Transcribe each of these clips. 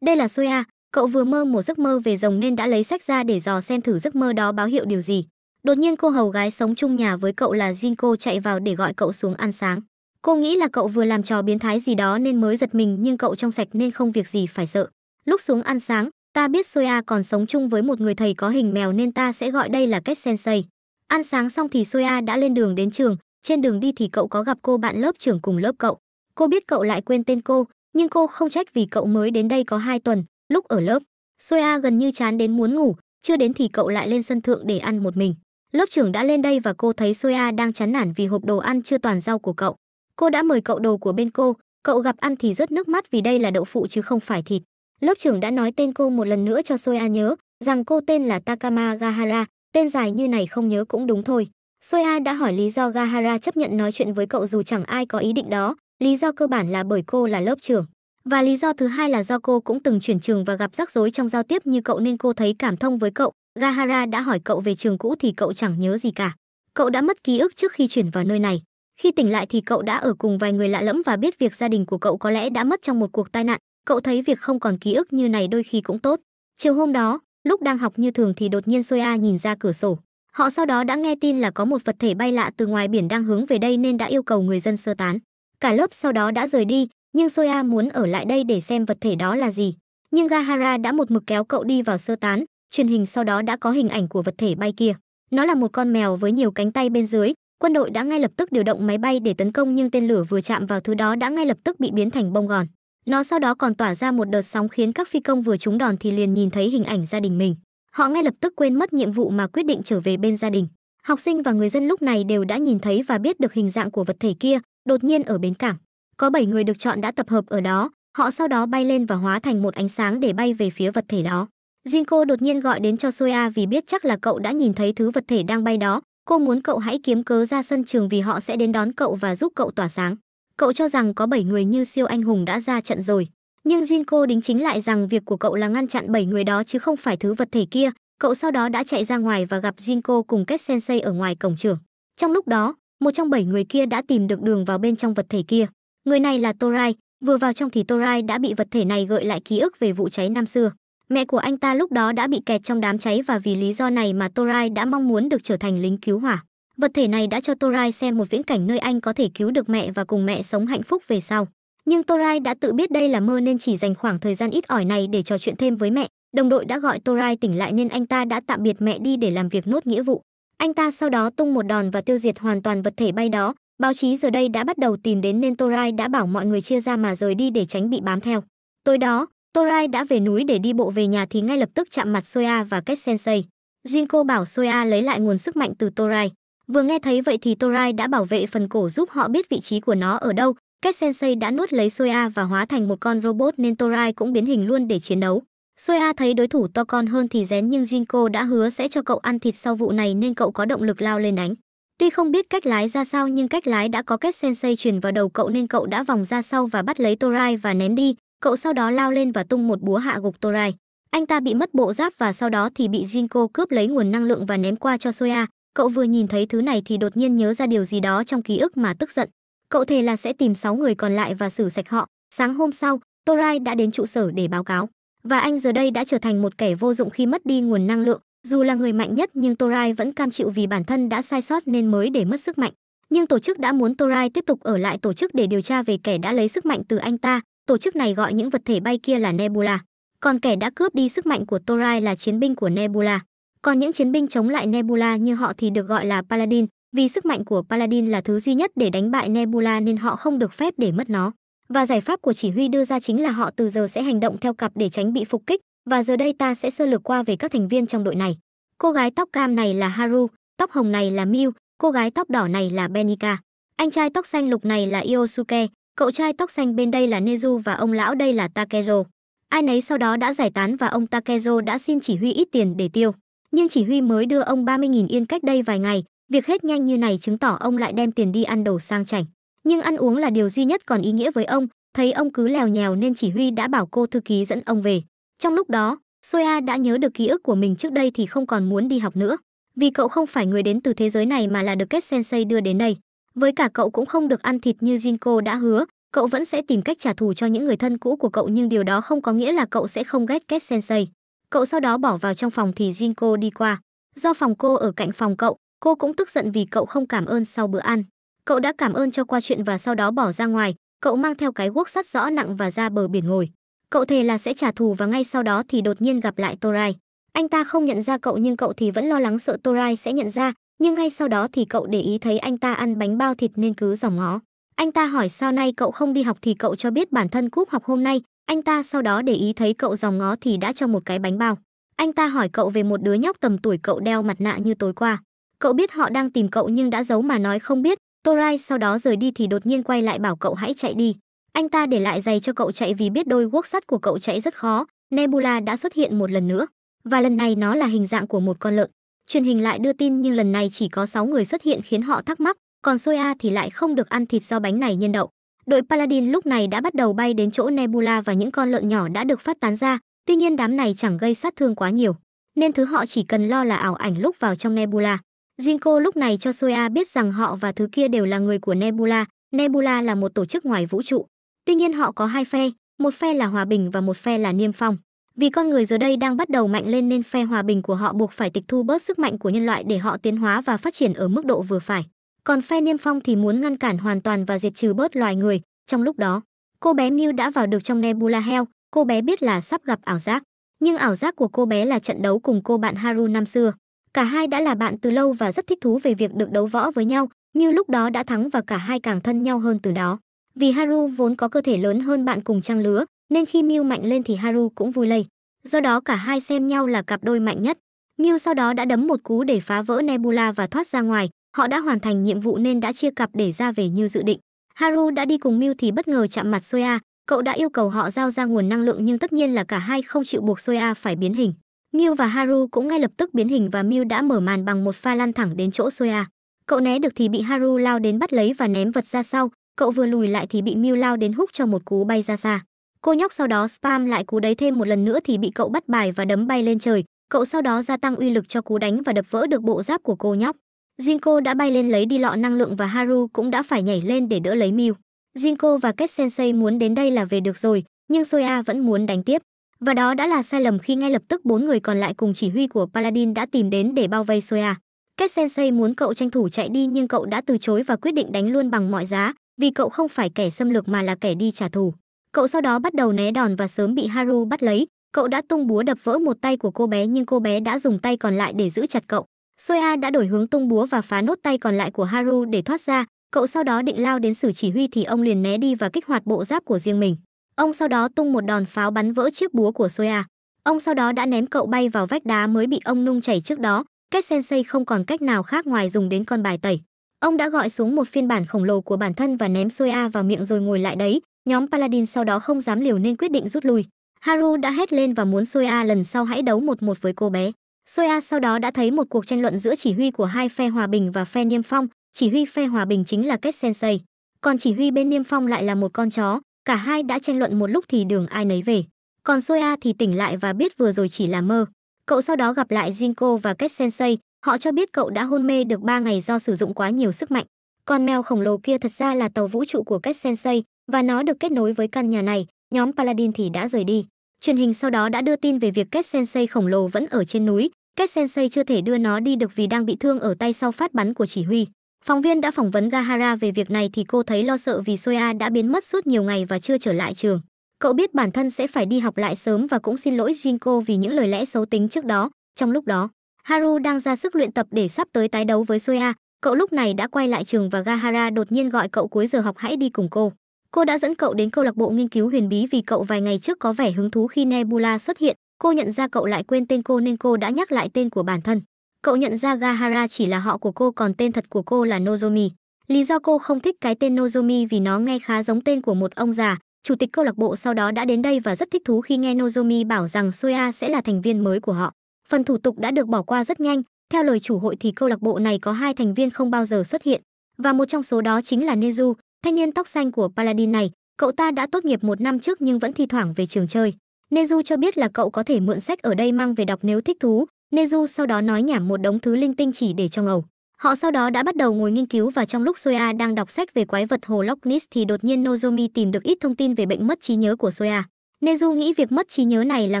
Đây là Soya, cậu vừa mơ một giấc mơ về rồng nên đã lấy sách ra để dò xem thử giấc mơ đó báo hiệu điều gì. Đột nhiên cô hầu gái sống chung nhà với cậu là Jinko chạy vào để gọi cậu xuống ăn sáng. Cô nghĩ là cậu vừa làm trò biến thái gì đó nên mới giật mình nhưng cậu trong sạch nên không việc gì phải sợ. Lúc xuống ăn sáng, ta biết Soya còn sống chung với một người thầy có hình mèo nên ta sẽ gọi đây là Kết Sensei. Ăn sáng xong thì Soya đã lên đường đến trường, trên đường đi thì cậu có gặp cô bạn lớp trưởng cùng lớp cậu. Cô biết cậu lại quên tên cô, nhưng cô không trách vì cậu mới đến đây có 2 tuần, lúc ở lớp, Soya gần như chán đến muốn ngủ, chưa đến thì cậu lại lên sân thượng để ăn một mình. Lớp trưởng đã lên đây và cô thấy Soya đang chán nản vì hộp đồ ăn chưa toàn rau của cậu. Cô đã mời cậu đồ của bên cô, cậu gặp ăn thì rớt nước mắt vì đây là đậu phụ chứ không phải thịt. Lớp trưởng đã nói tên cô một lần nữa cho Soya nhớ, rằng cô tên là Takama Gahara, tên dài như này không nhớ cũng đúng thôi. Soya đã hỏi lý do Gahara chấp nhận nói chuyện với cậu dù chẳng ai có ý định đó, Lý do cơ bản là bởi cô là lớp trưởng. Và lý do thứ hai là do cô cũng từng chuyển trường và gặp rắc rối trong giao tiếp như cậu nên cô thấy cảm thông với cậu. Gahara đã hỏi cậu về trường cũ thì cậu chẳng nhớ gì cả. Cậu đã mất ký ức trước khi chuyển vào nơi này. Khi tỉnh lại thì cậu đã ở cùng vài người lạ lẫm và biết việc gia đình của cậu có lẽ đã mất trong một cuộc tai nạn. Cậu thấy việc không còn ký ức như này đôi khi cũng tốt. Chiều hôm đó, lúc đang học như thường thì đột nhiên Soya nhìn ra cửa sổ. Họ sau đó đã nghe tin là có một vật thể bay lạ từ ngoài biển đang hướng về đây nên đã yêu cầu người dân sơ tán. Cả lớp sau đó đã rời đi, nhưng Soya muốn ở lại đây để xem vật thể đó là gì. Nhưng Gahara đã một mực kéo cậu đi vào sơ tán, truyền hình sau đó đã có hình ảnh của vật thể bay kia. Nó là một con mèo với nhiều cánh tay bên dưới, quân đội đã ngay lập tức điều động máy bay để tấn công nhưng tên lửa vừa chạm vào thứ đó đã ngay lập tức bị biến thành bông gòn. Nó sau đó còn tỏa ra một đợt sóng khiến các phi công vừa trúng đòn thì liền nhìn thấy hình ảnh gia đình mình. Họ ngay lập tức quên mất nhiệm vụ mà quyết định trở về bên gia đình. Học sinh và người dân lúc này đều đã nhìn thấy và biết được hình dạng của vật thể kia, Đột nhiên ở bến cảng, có bảy người được chọn đã tập hợp ở đó, họ sau đó bay lên và hóa thành một ánh sáng để bay về phía vật thể đó. Jinko đột nhiên gọi đến cho Soya vì biết chắc là cậu đã nhìn thấy thứ vật thể đang bay đó. Cô muốn cậu hãy kiếm cớ ra sân trường vì họ sẽ đến đón cậu và giúp cậu tỏa sáng. Cậu cho rằng có bảy người như siêu anh hùng đã ra trận rồi. Nhưng Jinko đính chính lại rằng việc của cậu là ngăn chặn bảy người đó chứ không phải thứ vật thể kia. Cậu sau đó đã chạy ra ngoài và gặp Jinko cùng Kết Sensei ở ngoài cổng trường. Trong lúc đó, một trong bảy người kia đã tìm được đường vào bên trong vật thể kia. Người này là Torai, vừa vào trong thì Torai đã bị vật thể này gợi lại ký ức về vụ cháy năm xưa. Mẹ của anh ta lúc đó đã bị kẹt trong đám cháy và vì lý do này mà Torai đã mong muốn được trở thành lính cứu hỏa. Vật thể này đã cho Torai xem một viễn cảnh nơi anh có thể cứu được mẹ và cùng mẹ sống hạnh phúc về sau. Nhưng Torai đã tự biết đây là mơ nên chỉ dành khoảng thời gian ít ỏi này để trò chuyện thêm với mẹ. Đồng đội đã gọi Torai tỉnh lại nên anh ta đã tạm biệt mẹ đi để làm việc nốt nghĩa vụ. Anh ta sau đó tung một đòn và tiêu diệt hoàn toàn vật thể bay đó. Báo chí giờ đây đã bắt đầu tìm đến nên Torai đã bảo mọi người chia ra mà rời đi để tránh bị bám theo. Tối đó, Torai đã về núi để đi bộ về nhà thì ngay lập tức chạm mặt Soya và Kết Sensei. Jinko bảo Soya lấy lại nguồn sức mạnh từ Torai. Vừa nghe thấy vậy thì Torai đã bảo vệ phần cổ giúp họ biết vị trí của nó ở đâu. Kết Sensei đã nuốt lấy Soya và hóa thành một con robot nên Torai cũng biến hình luôn để chiến đấu. Xui thấy đối thủ to con hơn thì rén nhưng Jinko đã hứa sẽ cho cậu ăn thịt sau vụ này nên cậu có động lực lao lên đánh. Tuy không biết cách lái ra sao nhưng cách lái đã có kết sensei truyền vào đầu cậu nên cậu đã vòng ra sau và bắt lấy Torai và ném đi. Cậu sau đó lao lên và tung một búa hạ gục Torai. Anh ta bị mất bộ giáp và sau đó thì bị Jinko cướp lấy nguồn năng lượng và ném qua cho Soya. Cậu vừa nhìn thấy thứ này thì đột nhiên nhớ ra điều gì đó trong ký ức mà tức giận. Cậu thề là sẽ tìm 6 người còn lại và xử sạch họ. Sáng hôm sau, Torai đã đến trụ sở để báo cáo. Và anh giờ đây đã trở thành một kẻ vô dụng khi mất đi nguồn năng lượng. Dù là người mạnh nhất nhưng Torai vẫn cam chịu vì bản thân đã sai sót nên mới để mất sức mạnh. Nhưng tổ chức đã muốn Torai tiếp tục ở lại tổ chức để điều tra về kẻ đã lấy sức mạnh từ anh ta. Tổ chức này gọi những vật thể bay kia là Nebula. Còn kẻ đã cướp đi sức mạnh của Torai là chiến binh của Nebula. Còn những chiến binh chống lại Nebula như họ thì được gọi là Paladin, vì sức mạnh của Paladin là thứ duy nhất để đánh bại Nebula nên họ không được phép để mất nó và giải pháp của chỉ huy đưa ra chính là họ từ giờ sẽ hành động theo cặp để tránh bị phục kích và giờ đây ta sẽ sơ lược qua về các thành viên trong đội này cô gái tóc cam này là haru tóc hồng này là miu cô gái tóc đỏ này là benika anh trai tóc xanh lục này là Yosuke cậu trai tóc xanh bên đây là nezu và ông lão đây là takezo ai nấy sau đó đã giải tán và ông takezo đã xin chỉ huy ít tiền để tiêu nhưng chỉ huy mới đưa ông 30.000 yên cách đây vài ngày việc hết nhanh như này chứng tỏ ông lại đem tiền đi ăn đồ sang chảnh nhưng ăn uống là điều duy nhất còn ý nghĩa với ông thấy ông cứ lèo nhèo nên chỉ huy đã bảo cô thư ký dẫn ông về trong lúc đó soya đã nhớ được ký ức của mình trước đây thì không còn muốn đi học nữa vì cậu không phải người đến từ thế giới này mà là được kết sensei đưa đến đây với cả cậu cũng không được ăn thịt như jinko đã hứa cậu vẫn sẽ tìm cách trả thù cho những người thân cũ của cậu nhưng điều đó không có nghĩa là cậu sẽ không ghét kết sensei cậu sau đó bỏ vào trong phòng thì jinko đi qua do phòng cô ở cạnh phòng cậu cô cũng tức giận vì cậu không cảm ơn sau bữa ăn Cậu đã cảm ơn cho qua chuyện và sau đó bỏ ra ngoài, cậu mang theo cái guốc sắt rõ nặng và ra bờ biển ngồi. Cậu thề là sẽ trả thù và ngay sau đó thì đột nhiên gặp lại Torai. Anh ta không nhận ra cậu nhưng cậu thì vẫn lo lắng sợ Torai sẽ nhận ra, nhưng ngay sau đó thì cậu để ý thấy anh ta ăn bánh bao thịt nên cứ dòm ngó. Anh ta hỏi sao nay cậu không đi học thì cậu cho biết bản thân cúp học hôm nay, anh ta sau đó để ý thấy cậu dòm ngó thì đã cho một cái bánh bao. Anh ta hỏi cậu về một đứa nhóc tầm tuổi cậu đeo mặt nạ như tối qua. Cậu biết họ đang tìm cậu nhưng đã giấu mà nói không biết, Torai sau đó rời đi thì đột nhiên quay lại bảo cậu hãy chạy đi. Anh ta để lại giày cho cậu chạy vì biết đôi guốc sắt của cậu chạy rất khó. Nebula đã xuất hiện một lần nữa, và lần này nó là hình dạng của một con lợn. Truyền hình lại đưa tin nhưng lần này chỉ có 6 người xuất hiện khiến họ thắc mắc, còn Soya thì lại không được ăn thịt do bánh này nhân đậu. Đội Paladin lúc này đã bắt đầu bay đến chỗ Nebula và những con lợn nhỏ đã được phát tán ra, tuy nhiên đám này chẳng gây sát thương quá nhiều, nên thứ họ chỉ cần lo là ảo ảnh lúc vào trong Nebula. Jinko lúc này cho Soya biết rằng họ và thứ kia đều là người của Nebula. Nebula là một tổ chức ngoài vũ trụ. Tuy nhiên họ có hai phe, một phe là hòa bình và một phe là niêm phong. Vì con người giờ đây đang bắt đầu mạnh lên nên phe hòa bình của họ buộc phải tịch thu bớt sức mạnh của nhân loại để họ tiến hóa và phát triển ở mức độ vừa phải. Còn phe niêm phong thì muốn ngăn cản hoàn toàn và diệt trừ bớt loài người. Trong lúc đó, cô bé Mew đã vào được trong Nebula Hell, cô bé biết là sắp gặp ảo giác. Nhưng ảo giác của cô bé là trận đấu cùng cô bạn Haru năm xưa. Cả hai đã là bạn từ lâu và rất thích thú về việc được đấu võ với nhau, như lúc đó đã thắng và cả hai càng thân nhau hơn từ đó. Vì Haru vốn có cơ thể lớn hơn bạn cùng trang lứa, nên khi Miu mạnh lên thì Haru cũng vui lây. Do đó cả hai xem nhau là cặp đôi mạnh nhất. Miu sau đó đã đấm một cú để phá vỡ Nebula và thoát ra ngoài. Họ đã hoàn thành nhiệm vụ nên đã chia cặp để ra về như dự định. Haru đã đi cùng Miu thì bất ngờ chạm mặt Soya. Cậu đã yêu cầu họ giao ra nguồn năng lượng nhưng tất nhiên là cả hai không chịu buộc Soya phải biến hình. Miu và Haru cũng ngay lập tức biến hình và Miu đã mở màn bằng một pha lăn thẳng đến chỗ Soya. Cậu né được thì bị Haru lao đến bắt lấy và ném vật ra sau, cậu vừa lùi lại thì bị Miu lao đến húc cho một cú bay ra xa. Cô nhóc sau đó spam lại cú đấy thêm một lần nữa thì bị cậu bắt bài và đấm bay lên trời, cậu sau đó gia tăng uy lực cho cú đánh và đập vỡ được bộ giáp của cô nhóc. Jinko đã bay lên lấy đi lọ năng lượng và Haru cũng đã phải nhảy lên để đỡ lấy Miu. Jinko và Ketsensei muốn đến đây là về được rồi, nhưng Soya vẫn muốn đánh tiếp. Và đó đã là sai lầm khi ngay lập tức bốn người còn lại cùng chỉ huy của Paladin đã tìm đến để bao vây Soya. Kết Sensei muốn cậu tranh thủ chạy đi nhưng cậu đã từ chối và quyết định đánh luôn bằng mọi giá, vì cậu không phải kẻ xâm lược mà là kẻ đi trả thù. Cậu sau đó bắt đầu né đòn và sớm bị Haru bắt lấy. Cậu đã tung búa đập vỡ một tay của cô bé nhưng cô bé đã dùng tay còn lại để giữ chặt cậu. Soya đã đổi hướng tung búa và phá nốt tay còn lại của Haru để thoát ra. Cậu sau đó định lao đến xử chỉ huy thì ông liền né đi và kích hoạt bộ giáp của riêng mình. Ông sau đó tung một đòn pháo bắn vỡ chiếc búa của Soya. Ông sau đó đã ném cậu bay vào vách đá mới bị ông nung chảy trước đó. Cách sensei không còn cách nào khác ngoài dùng đến con bài tẩy. Ông đã gọi xuống một phiên bản khổng lồ của bản thân và ném Soya vào miệng rồi ngồi lại đấy. Nhóm Paladin sau đó không dám liều nên quyết định rút lui. Haru đã hét lên và muốn Soya lần sau hãy đấu một một với cô bé. Soya sau đó đã thấy một cuộc tranh luận giữa chỉ huy của hai phe hòa bình và phe niêm phong, chỉ huy phe hòa bình chính là Kết Sensei, còn chỉ huy bên niêm phong lại là một con chó, Cả hai đã tranh luận một lúc thì đường ai nấy về. Còn Soya thì tỉnh lại và biết vừa rồi chỉ là mơ. Cậu sau đó gặp lại Jinko và Ket Sensei, họ cho biết cậu đã hôn mê được 3 ngày do sử dụng quá nhiều sức mạnh. Con mèo khổng lồ kia thật ra là tàu vũ trụ của Ket Sensei và nó được kết nối với căn nhà này, nhóm Paladin thì đã rời đi. Truyền hình sau đó đã đưa tin về việc Ket Sensei khổng lồ vẫn ở trên núi, Ket Sensei chưa thể đưa nó đi được vì đang bị thương ở tay sau phát bắn của chỉ huy. Phóng viên đã phỏng vấn Gahara về việc này thì cô thấy lo sợ vì Soya đã biến mất suốt nhiều ngày và chưa trở lại trường. Cậu biết bản thân sẽ phải đi học lại sớm và cũng xin lỗi Jinko vì những lời lẽ xấu tính trước đó. Trong lúc đó, Haru đang ra sức luyện tập để sắp tới tái đấu với Soya. Cậu lúc này đã quay lại trường và Gahara đột nhiên gọi cậu cuối giờ học hãy đi cùng cô. Cô đã dẫn cậu đến câu lạc bộ nghiên cứu huyền bí vì cậu vài ngày trước có vẻ hứng thú khi Nebula xuất hiện. Cô nhận ra cậu lại quên tên cô nên cô đã nhắc lại tên của bản thân. Cậu nhận ra Gahara chỉ là họ của cô còn tên thật của cô là Nozomi. Lý do cô không thích cái tên Nozomi vì nó nghe khá giống tên của một ông già, chủ tịch câu lạc bộ sau đó đã đến đây và rất thích thú khi nghe Nozomi bảo rằng Soya sẽ là thành viên mới của họ. Phần thủ tục đã được bỏ qua rất nhanh, theo lời chủ hội thì câu lạc bộ này có hai thành viên không bao giờ xuất hiện, và một trong số đó chính là Nezu, thanh niên tóc xanh của Paladin này. Cậu ta đã tốt nghiệp một năm trước nhưng vẫn thi thoảng về trường chơi. Nezu cho biết là cậu có thể mượn sách ở đây mang về đọc nếu thích thú, Nezu sau đó nói nhảm một đống thứ linh tinh chỉ để cho ngầu. Họ sau đó đã bắt đầu ngồi nghiên cứu và trong lúc Soya đang đọc sách về quái vật hồ Loch Ness thì đột nhiên Nozomi tìm được ít thông tin về bệnh mất trí nhớ của Soya. Nezu nghĩ việc mất trí nhớ này là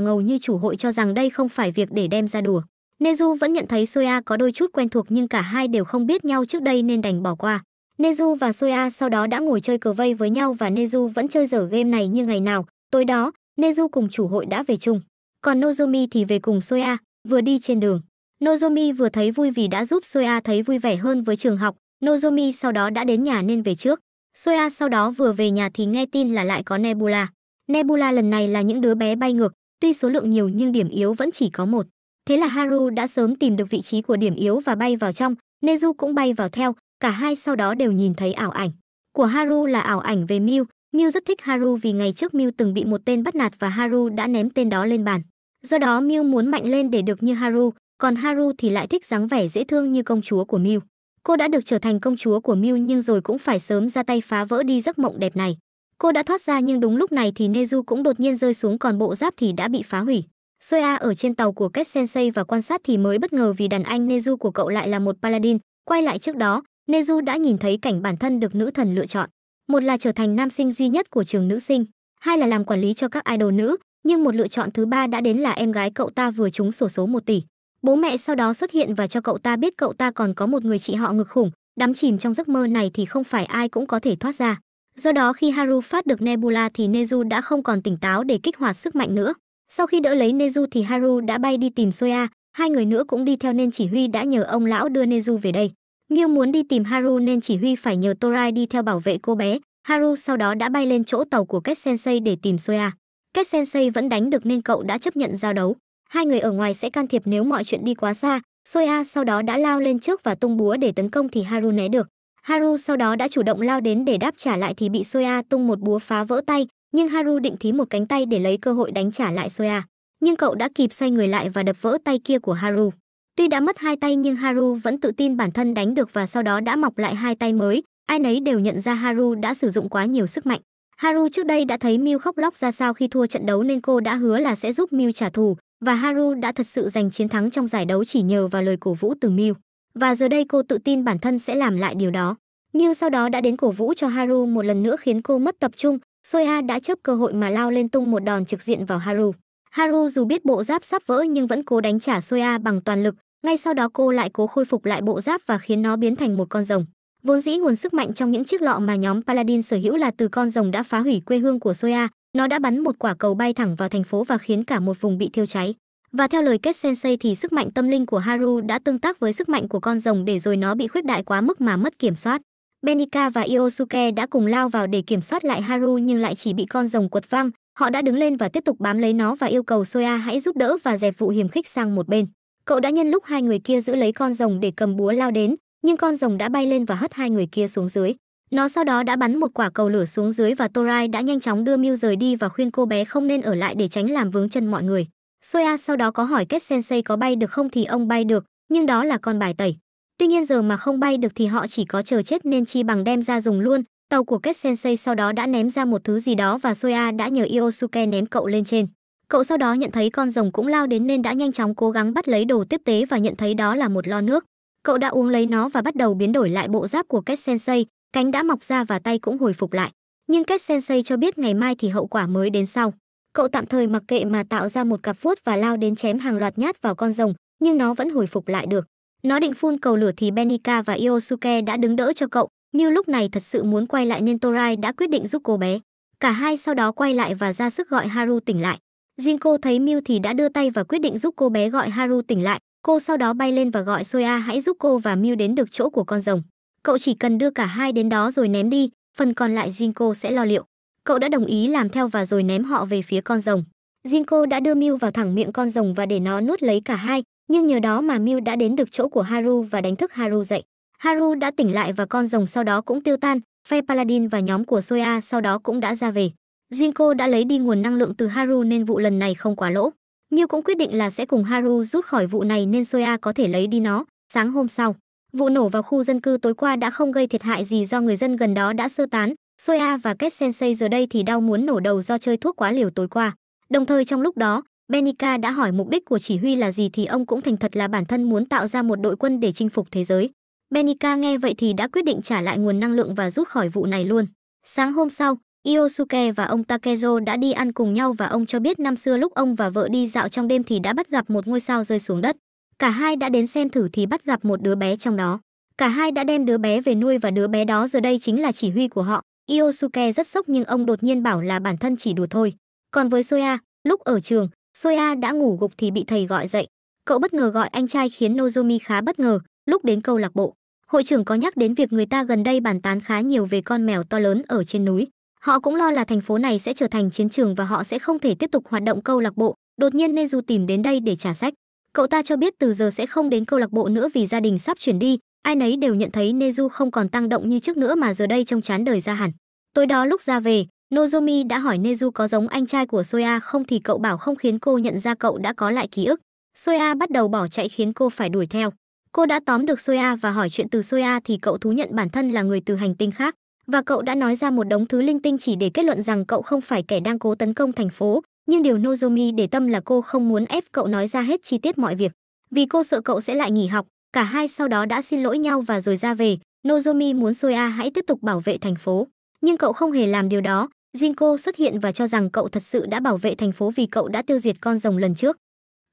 ngầu như chủ hội cho rằng đây không phải việc để đem ra đùa. Nezu vẫn nhận thấy Soya có đôi chút quen thuộc nhưng cả hai đều không biết nhau trước đây nên đành bỏ qua. Nezu và Soya sau đó đã ngồi chơi cờ vây với nhau và Nezu vẫn chơi dở game này như ngày nào. Tối đó, Nezu cùng chủ hội đã về chung. Còn Nozomi thì về cùng Soya. Vừa đi trên đường, Nozomi vừa thấy vui vì đã giúp Soya thấy vui vẻ hơn với trường học, Nozomi sau đó đã đến nhà nên về trước. Soya sau đó vừa về nhà thì nghe tin là lại có Nebula. Nebula lần này là những đứa bé bay ngược, tuy số lượng nhiều nhưng điểm yếu vẫn chỉ có một. Thế là Haru đã sớm tìm được vị trí của điểm yếu và bay vào trong, Nezu cũng bay vào theo, cả hai sau đó đều nhìn thấy ảo ảnh. Của Haru là ảo ảnh về Miu. Miu rất thích Haru vì ngày trước Miu từng bị một tên bắt nạt và Haru đã ném tên đó lên bàn. Do đó Miu muốn mạnh lên để được như Haru, còn Haru thì lại thích dáng vẻ dễ thương như công chúa của Miu. Cô đã được trở thành công chúa của Miu nhưng rồi cũng phải sớm ra tay phá vỡ đi giấc mộng đẹp này. Cô đã thoát ra nhưng đúng lúc này thì Nezu cũng đột nhiên rơi xuống còn bộ giáp thì đã bị phá hủy. Soya ở trên tàu của Kết Sensei và quan sát thì mới bất ngờ vì đàn anh Nezu của cậu lại là một paladin. Quay lại trước đó, Nezu đã nhìn thấy cảnh bản thân được nữ thần lựa chọn. Một là trở thành nam sinh duy nhất của trường nữ sinh, hai là làm quản lý cho các idol nữ, nhưng một lựa chọn thứ ba đã đến là em gái cậu ta vừa trúng sổ số 1 tỷ. Bố mẹ sau đó xuất hiện và cho cậu ta biết cậu ta còn có một người chị họ ngực khủng, đắm chìm trong giấc mơ này thì không phải ai cũng có thể thoát ra. Do đó khi Haru phát được Nebula thì Neju đã không còn tỉnh táo để kích hoạt sức mạnh nữa. Sau khi đỡ lấy Neju thì Haru đã bay đi tìm Soya, hai người nữa cũng đi theo nên chỉ huy đã nhờ ông lão đưa Neju về đây. Miu muốn đi tìm Haru nên chỉ huy phải nhờ Torai đi theo bảo vệ cô bé. Haru sau đó đã bay lên chỗ tàu của Ket Sensei để tìm Soya. Kết Sensei vẫn đánh được nên cậu đã chấp nhận giao đấu. Hai người ở ngoài sẽ can thiệp nếu mọi chuyện đi quá xa. Soya sau đó đã lao lên trước và tung búa để tấn công thì Haru né được. Haru sau đó đã chủ động lao đến để đáp trả lại thì bị Soya tung một búa phá vỡ tay, nhưng Haru định thí một cánh tay để lấy cơ hội đánh trả lại Soya. Nhưng cậu đã kịp xoay người lại và đập vỡ tay kia của Haru. Tuy đã mất hai tay nhưng Haru vẫn tự tin bản thân đánh được và sau đó đã mọc lại hai tay mới. Ai nấy đều nhận ra Haru đã sử dụng quá nhiều sức mạnh. Haru trước đây đã thấy Miu khóc lóc ra sao khi thua trận đấu nên cô đã hứa là sẽ giúp Miu trả thù, và Haru đã thật sự giành chiến thắng trong giải đấu chỉ nhờ vào lời cổ vũ từ Miu. Và giờ đây cô tự tin bản thân sẽ làm lại điều đó. Miu sau đó đã đến cổ vũ cho Haru một lần nữa khiến cô mất tập trung, Soya đã chớp cơ hội mà lao lên tung một đòn trực diện vào Haru. Haru dù biết bộ giáp sắp vỡ nhưng vẫn cố đánh trả Soya bằng toàn lực, ngay sau đó cô lại cố khôi phục lại bộ giáp và khiến nó biến thành một con rồng. Vốn dĩ nguồn sức mạnh trong những chiếc lọ mà nhóm Paladin sở hữu là từ con rồng đã phá hủy quê hương của Soya, nó đã bắn một quả cầu bay thẳng vào thành phố và khiến cả một vùng bị thiêu cháy. Và theo lời kết sensei thì sức mạnh tâm linh của Haru đã tương tác với sức mạnh của con rồng để rồi nó bị khuếch đại quá mức mà mất kiểm soát. Benika và Iosuke đã cùng lao vào để kiểm soát lại Haru nhưng lại chỉ bị con rồng quật văng. Họ đã đứng lên và tiếp tục bám lấy nó và yêu cầu Soya hãy giúp đỡ và dẹp vụ hiểm khích sang một bên. Cậu đã nhân lúc hai người kia giữ lấy con rồng để cầm búa lao đến, nhưng con rồng đã bay lên và hất hai người kia xuống dưới. Nó sau đó đã bắn một quả cầu lửa xuống dưới và Torai đã nhanh chóng đưa Miu rời đi và khuyên cô bé không nên ở lại để tránh làm vướng chân mọi người. Soya sau đó có hỏi kết sensei có bay được không thì ông bay được, nhưng đó là con bài tẩy. Tuy nhiên giờ mà không bay được thì họ chỉ có chờ chết nên chi bằng đem ra dùng luôn. Tàu của kết sensei sau đó đã ném ra một thứ gì đó và Soya đã nhờ Iosuke ném cậu lên trên. Cậu sau đó nhận thấy con rồng cũng lao đến nên đã nhanh chóng cố gắng bắt lấy đồ tiếp tế và nhận thấy đó là một lon nước. Cậu đã uống lấy nó và bắt đầu biến đổi lại bộ giáp của Kết Sensei, cánh đã mọc ra và tay cũng hồi phục lại. Nhưng Kết Sensei cho biết ngày mai thì hậu quả mới đến sau. Cậu tạm thời mặc kệ mà tạo ra một cặp vuốt và lao đến chém hàng loạt nhát vào con rồng, nhưng nó vẫn hồi phục lại được. Nó định phun cầu lửa thì Benika và Yosuke đã đứng đỡ cho cậu, Miu lúc này thật sự muốn quay lại nên Torai đã quyết định giúp cô bé. Cả hai sau đó quay lại và ra sức gọi Haru tỉnh lại. Jinko thấy Miu thì đã đưa tay và quyết định giúp cô bé gọi Haru tỉnh lại, Cô sau đó bay lên và gọi Soya hãy giúp cô và Miu đến được chỗ của con rồng. Cậu chỉ cần đưa cả hai đến đó rồi ném đi, phần còn lại Jinko sẽ lo liệu. Cậu đã đồng ý làm theo và rồi ném họ về phía con rồng. Jinko đã đưa Miu vào thẳng miệng con rồng và để nó nuốt lấy cả hai, nhưng nhờ đó mà Miu đã đến được chỗ của Haru và đánh thức Haru dậy. Haru đã tỉnh lại và con rồng sau đó cũng tiêu tan, phe Paladin và nhóm của Soya sau đó cũng đã ra về. Jinko đã lấy đi nguồn năng lượng từ Haru nên vụ lần này không quá lỗ. Miu cũng quyết định là sẽ cùng Haru rút khỏi vụ này nên Soya có thể lấy đi nó. Sáng hôm sau, vụ nổ vào khu dân cư tối qua đã không gây thiệt hại gì do người dân gần đó đã sơ tán. Soya và Ket Sensei giờ đây thì đau muốn nổ đầu do chơi thuốc quá liều tối qua. Đồng thời trong lúc đó, Benika đã hỏi mục đích của chỉ huy là gì thì ông cũng thành thật là bản thân muốn tạo ra một đội quân để chinh phục thế giới. Benika nghe vậy thì đã quyết định trả lại nguồn năng lượng và rút khỏi vụ này luôn. Sáng hôm sau, Iosuke và ông Takezo đã đi ăn cùng nhau và ông cho biết năm xưa lúc ông và vợ đi dạo trong đêm thì đã bắt gặp một ngôi sao rơi xuống đất. Cả hai đã đến xem thử thì bắt gặp một đứa bé trong đó. Cả hai đã đem đứa bé về nuôi và đứa bé đó giờ đây chính là chỉ huy của họ. Iosuke rất sốc nhưng ông đột nhiên bảo là bản thân chỉ đùa thôi. Còn với Soya, lúc ở trường, Soya đã ngủ gục thì bị thầy gọi dậy. Cậu bất ngờ gọi anh trai khiến Nozomi khá bất ngờ, lúc đến câu lạc bộ. Hội trưởng có nhắc đến việc người ta gần đây bàn tán khá nhiều về con mèo to lớn ở trên núi. Họ cũng lo là thành phố này sẽ trở thành chiến trường và họ sẽ không thể tiếp tục hoạt động câu lạc bộ. Đột nhiên Nezu tìm đến đây để trả sách. Cậu ta cho biết từ giờ sẽ không đến câu lạc bộ nữa vì gia đình sắp chuyển đi. Ai nấy đều nhận thấy Nezu không còn tăng động như trước nữa mà giờ đây trông chán đời ra hẳn. Tối đó lúc ra về, Nozomi đã hỏi Nezu có giống anh trai của Soya không thì cậu bảo không khiến cô nhận ra cậu đã có lại ký ức. Soya bắt đầu bỏ chạy khiến cô phải đuổi theo. Cô đã tóm được Soya và hỏi chuyện từ Soya thì cậu thú nhận bản thân là người từ hành tinh khác và cậu đã nói ra một đống thứ linh tinh chỉ để kết luận rằng cậu không phải kẻ đang cố tấn công thành phố, nhưng điều Nozomi để tâm là cô không muốn ép cậu nói ra hết chi tiết mọi việc, vì cô sợ cậu sẽ lại nghỉ học. Cả hai sau đó đã xin lỗi nhau và rồi ra về. Nozomi muốn Soya hãy tiếp tục bảo vệ thành phố, nhưng cậu không hề làm điều đó. Jinko xuất hiện và cho rằng cậu thật sự đã bảo vệ thành phố vì cậu đã tiêu diệt con rồng lần trước.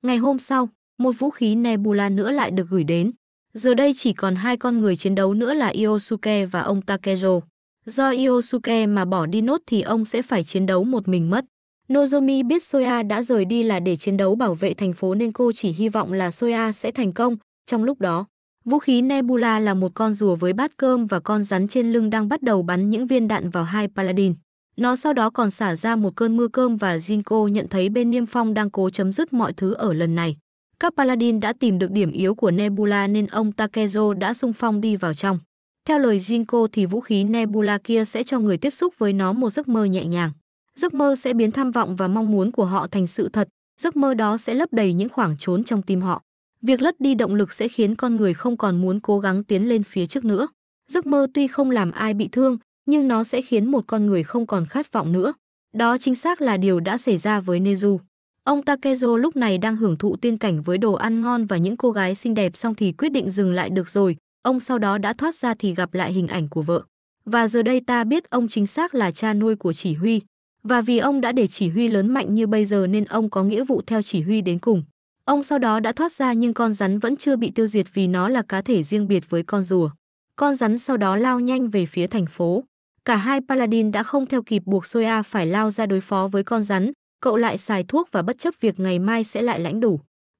Ngày hôm sau, một vũ khí Nebula nữa lại được gửi đến. Giờ đây chỉ còn hai con người chiến đấu nữa là Iosuke và ông Takejo. Do Yosuke mà bỏ đi nốt thì ông sẽ phải chiến đấu một mình mất. Nozomi biết Soya đã rời đi là để chiến đấu bảo vệ thành phố nên cô chỉ hy vọng là Soya sẽ thành công. Trong lúc đó, vũ khí Nebula là một con rùa với bát cơm và con rắn trên lưng đang bắt đầu bắn những viên đạn vào hai Paladin. Nó sau đó còn xả ra một cơn mưa cơm và Jinko nhận thấy bên Niêm Phong đang cố chấm dứt mọi thứ ở lần này. Các Paladin đã tìm được điểm yếu của Nebula nên ông Takezo đã xung phong đi vào trong. Theo lời Jinko thì vũ khí Nebula kia sẽ cho người tiếp xúc với nó một giấc mơ nhẹ nhàng. Giấc mơ sẽ biến tham vọng và mong muốn của họ thành sự thật, giấc mơ đó sẽ lấp đầy những khoảng trốn trong tim họ. Việc lất đi động lực sẽ khiến con người không còn muốn cố gắng tiến lên phía trước nữa. Giấc mơ tuy không làm ai bị thương, nhưng nó sẽ khiến một con người không còn khát vọng nữa. Đó chính xác là điều đã xảy ra với Nezu. Ông Takezo lúc này đang hưởng thụ tiên cảnh với đồ ăn ngon và những cô gái xinh đẹp xong thì quyết định dừng lại được rồi, ông sau đó đã thoát ra thì gặp lại hình ảnh của vợ. Và giờ đây ta biết ông chính xác là cha nuôi của chỉ huy. Và vì ông đã để chỉ huy lớn mạnh như bây giờ nên ông có nghĩa vụ theo chỉ huy đến cùng. Ông sau đó đã thoát ra nhưng con rắn vẫn chưa bị tiêu diệt vì nó là cá thể riêng biệt với con rùa. Con rắn sau đó lao nhanh về phía thành phố. Cả hai Paladin đã không theo kịp buộc Soya phải lao ra đối phó với con rắn, cậu lại xài thuốc và bất chấp việc ngày mai sẽ lại lãnh đủ.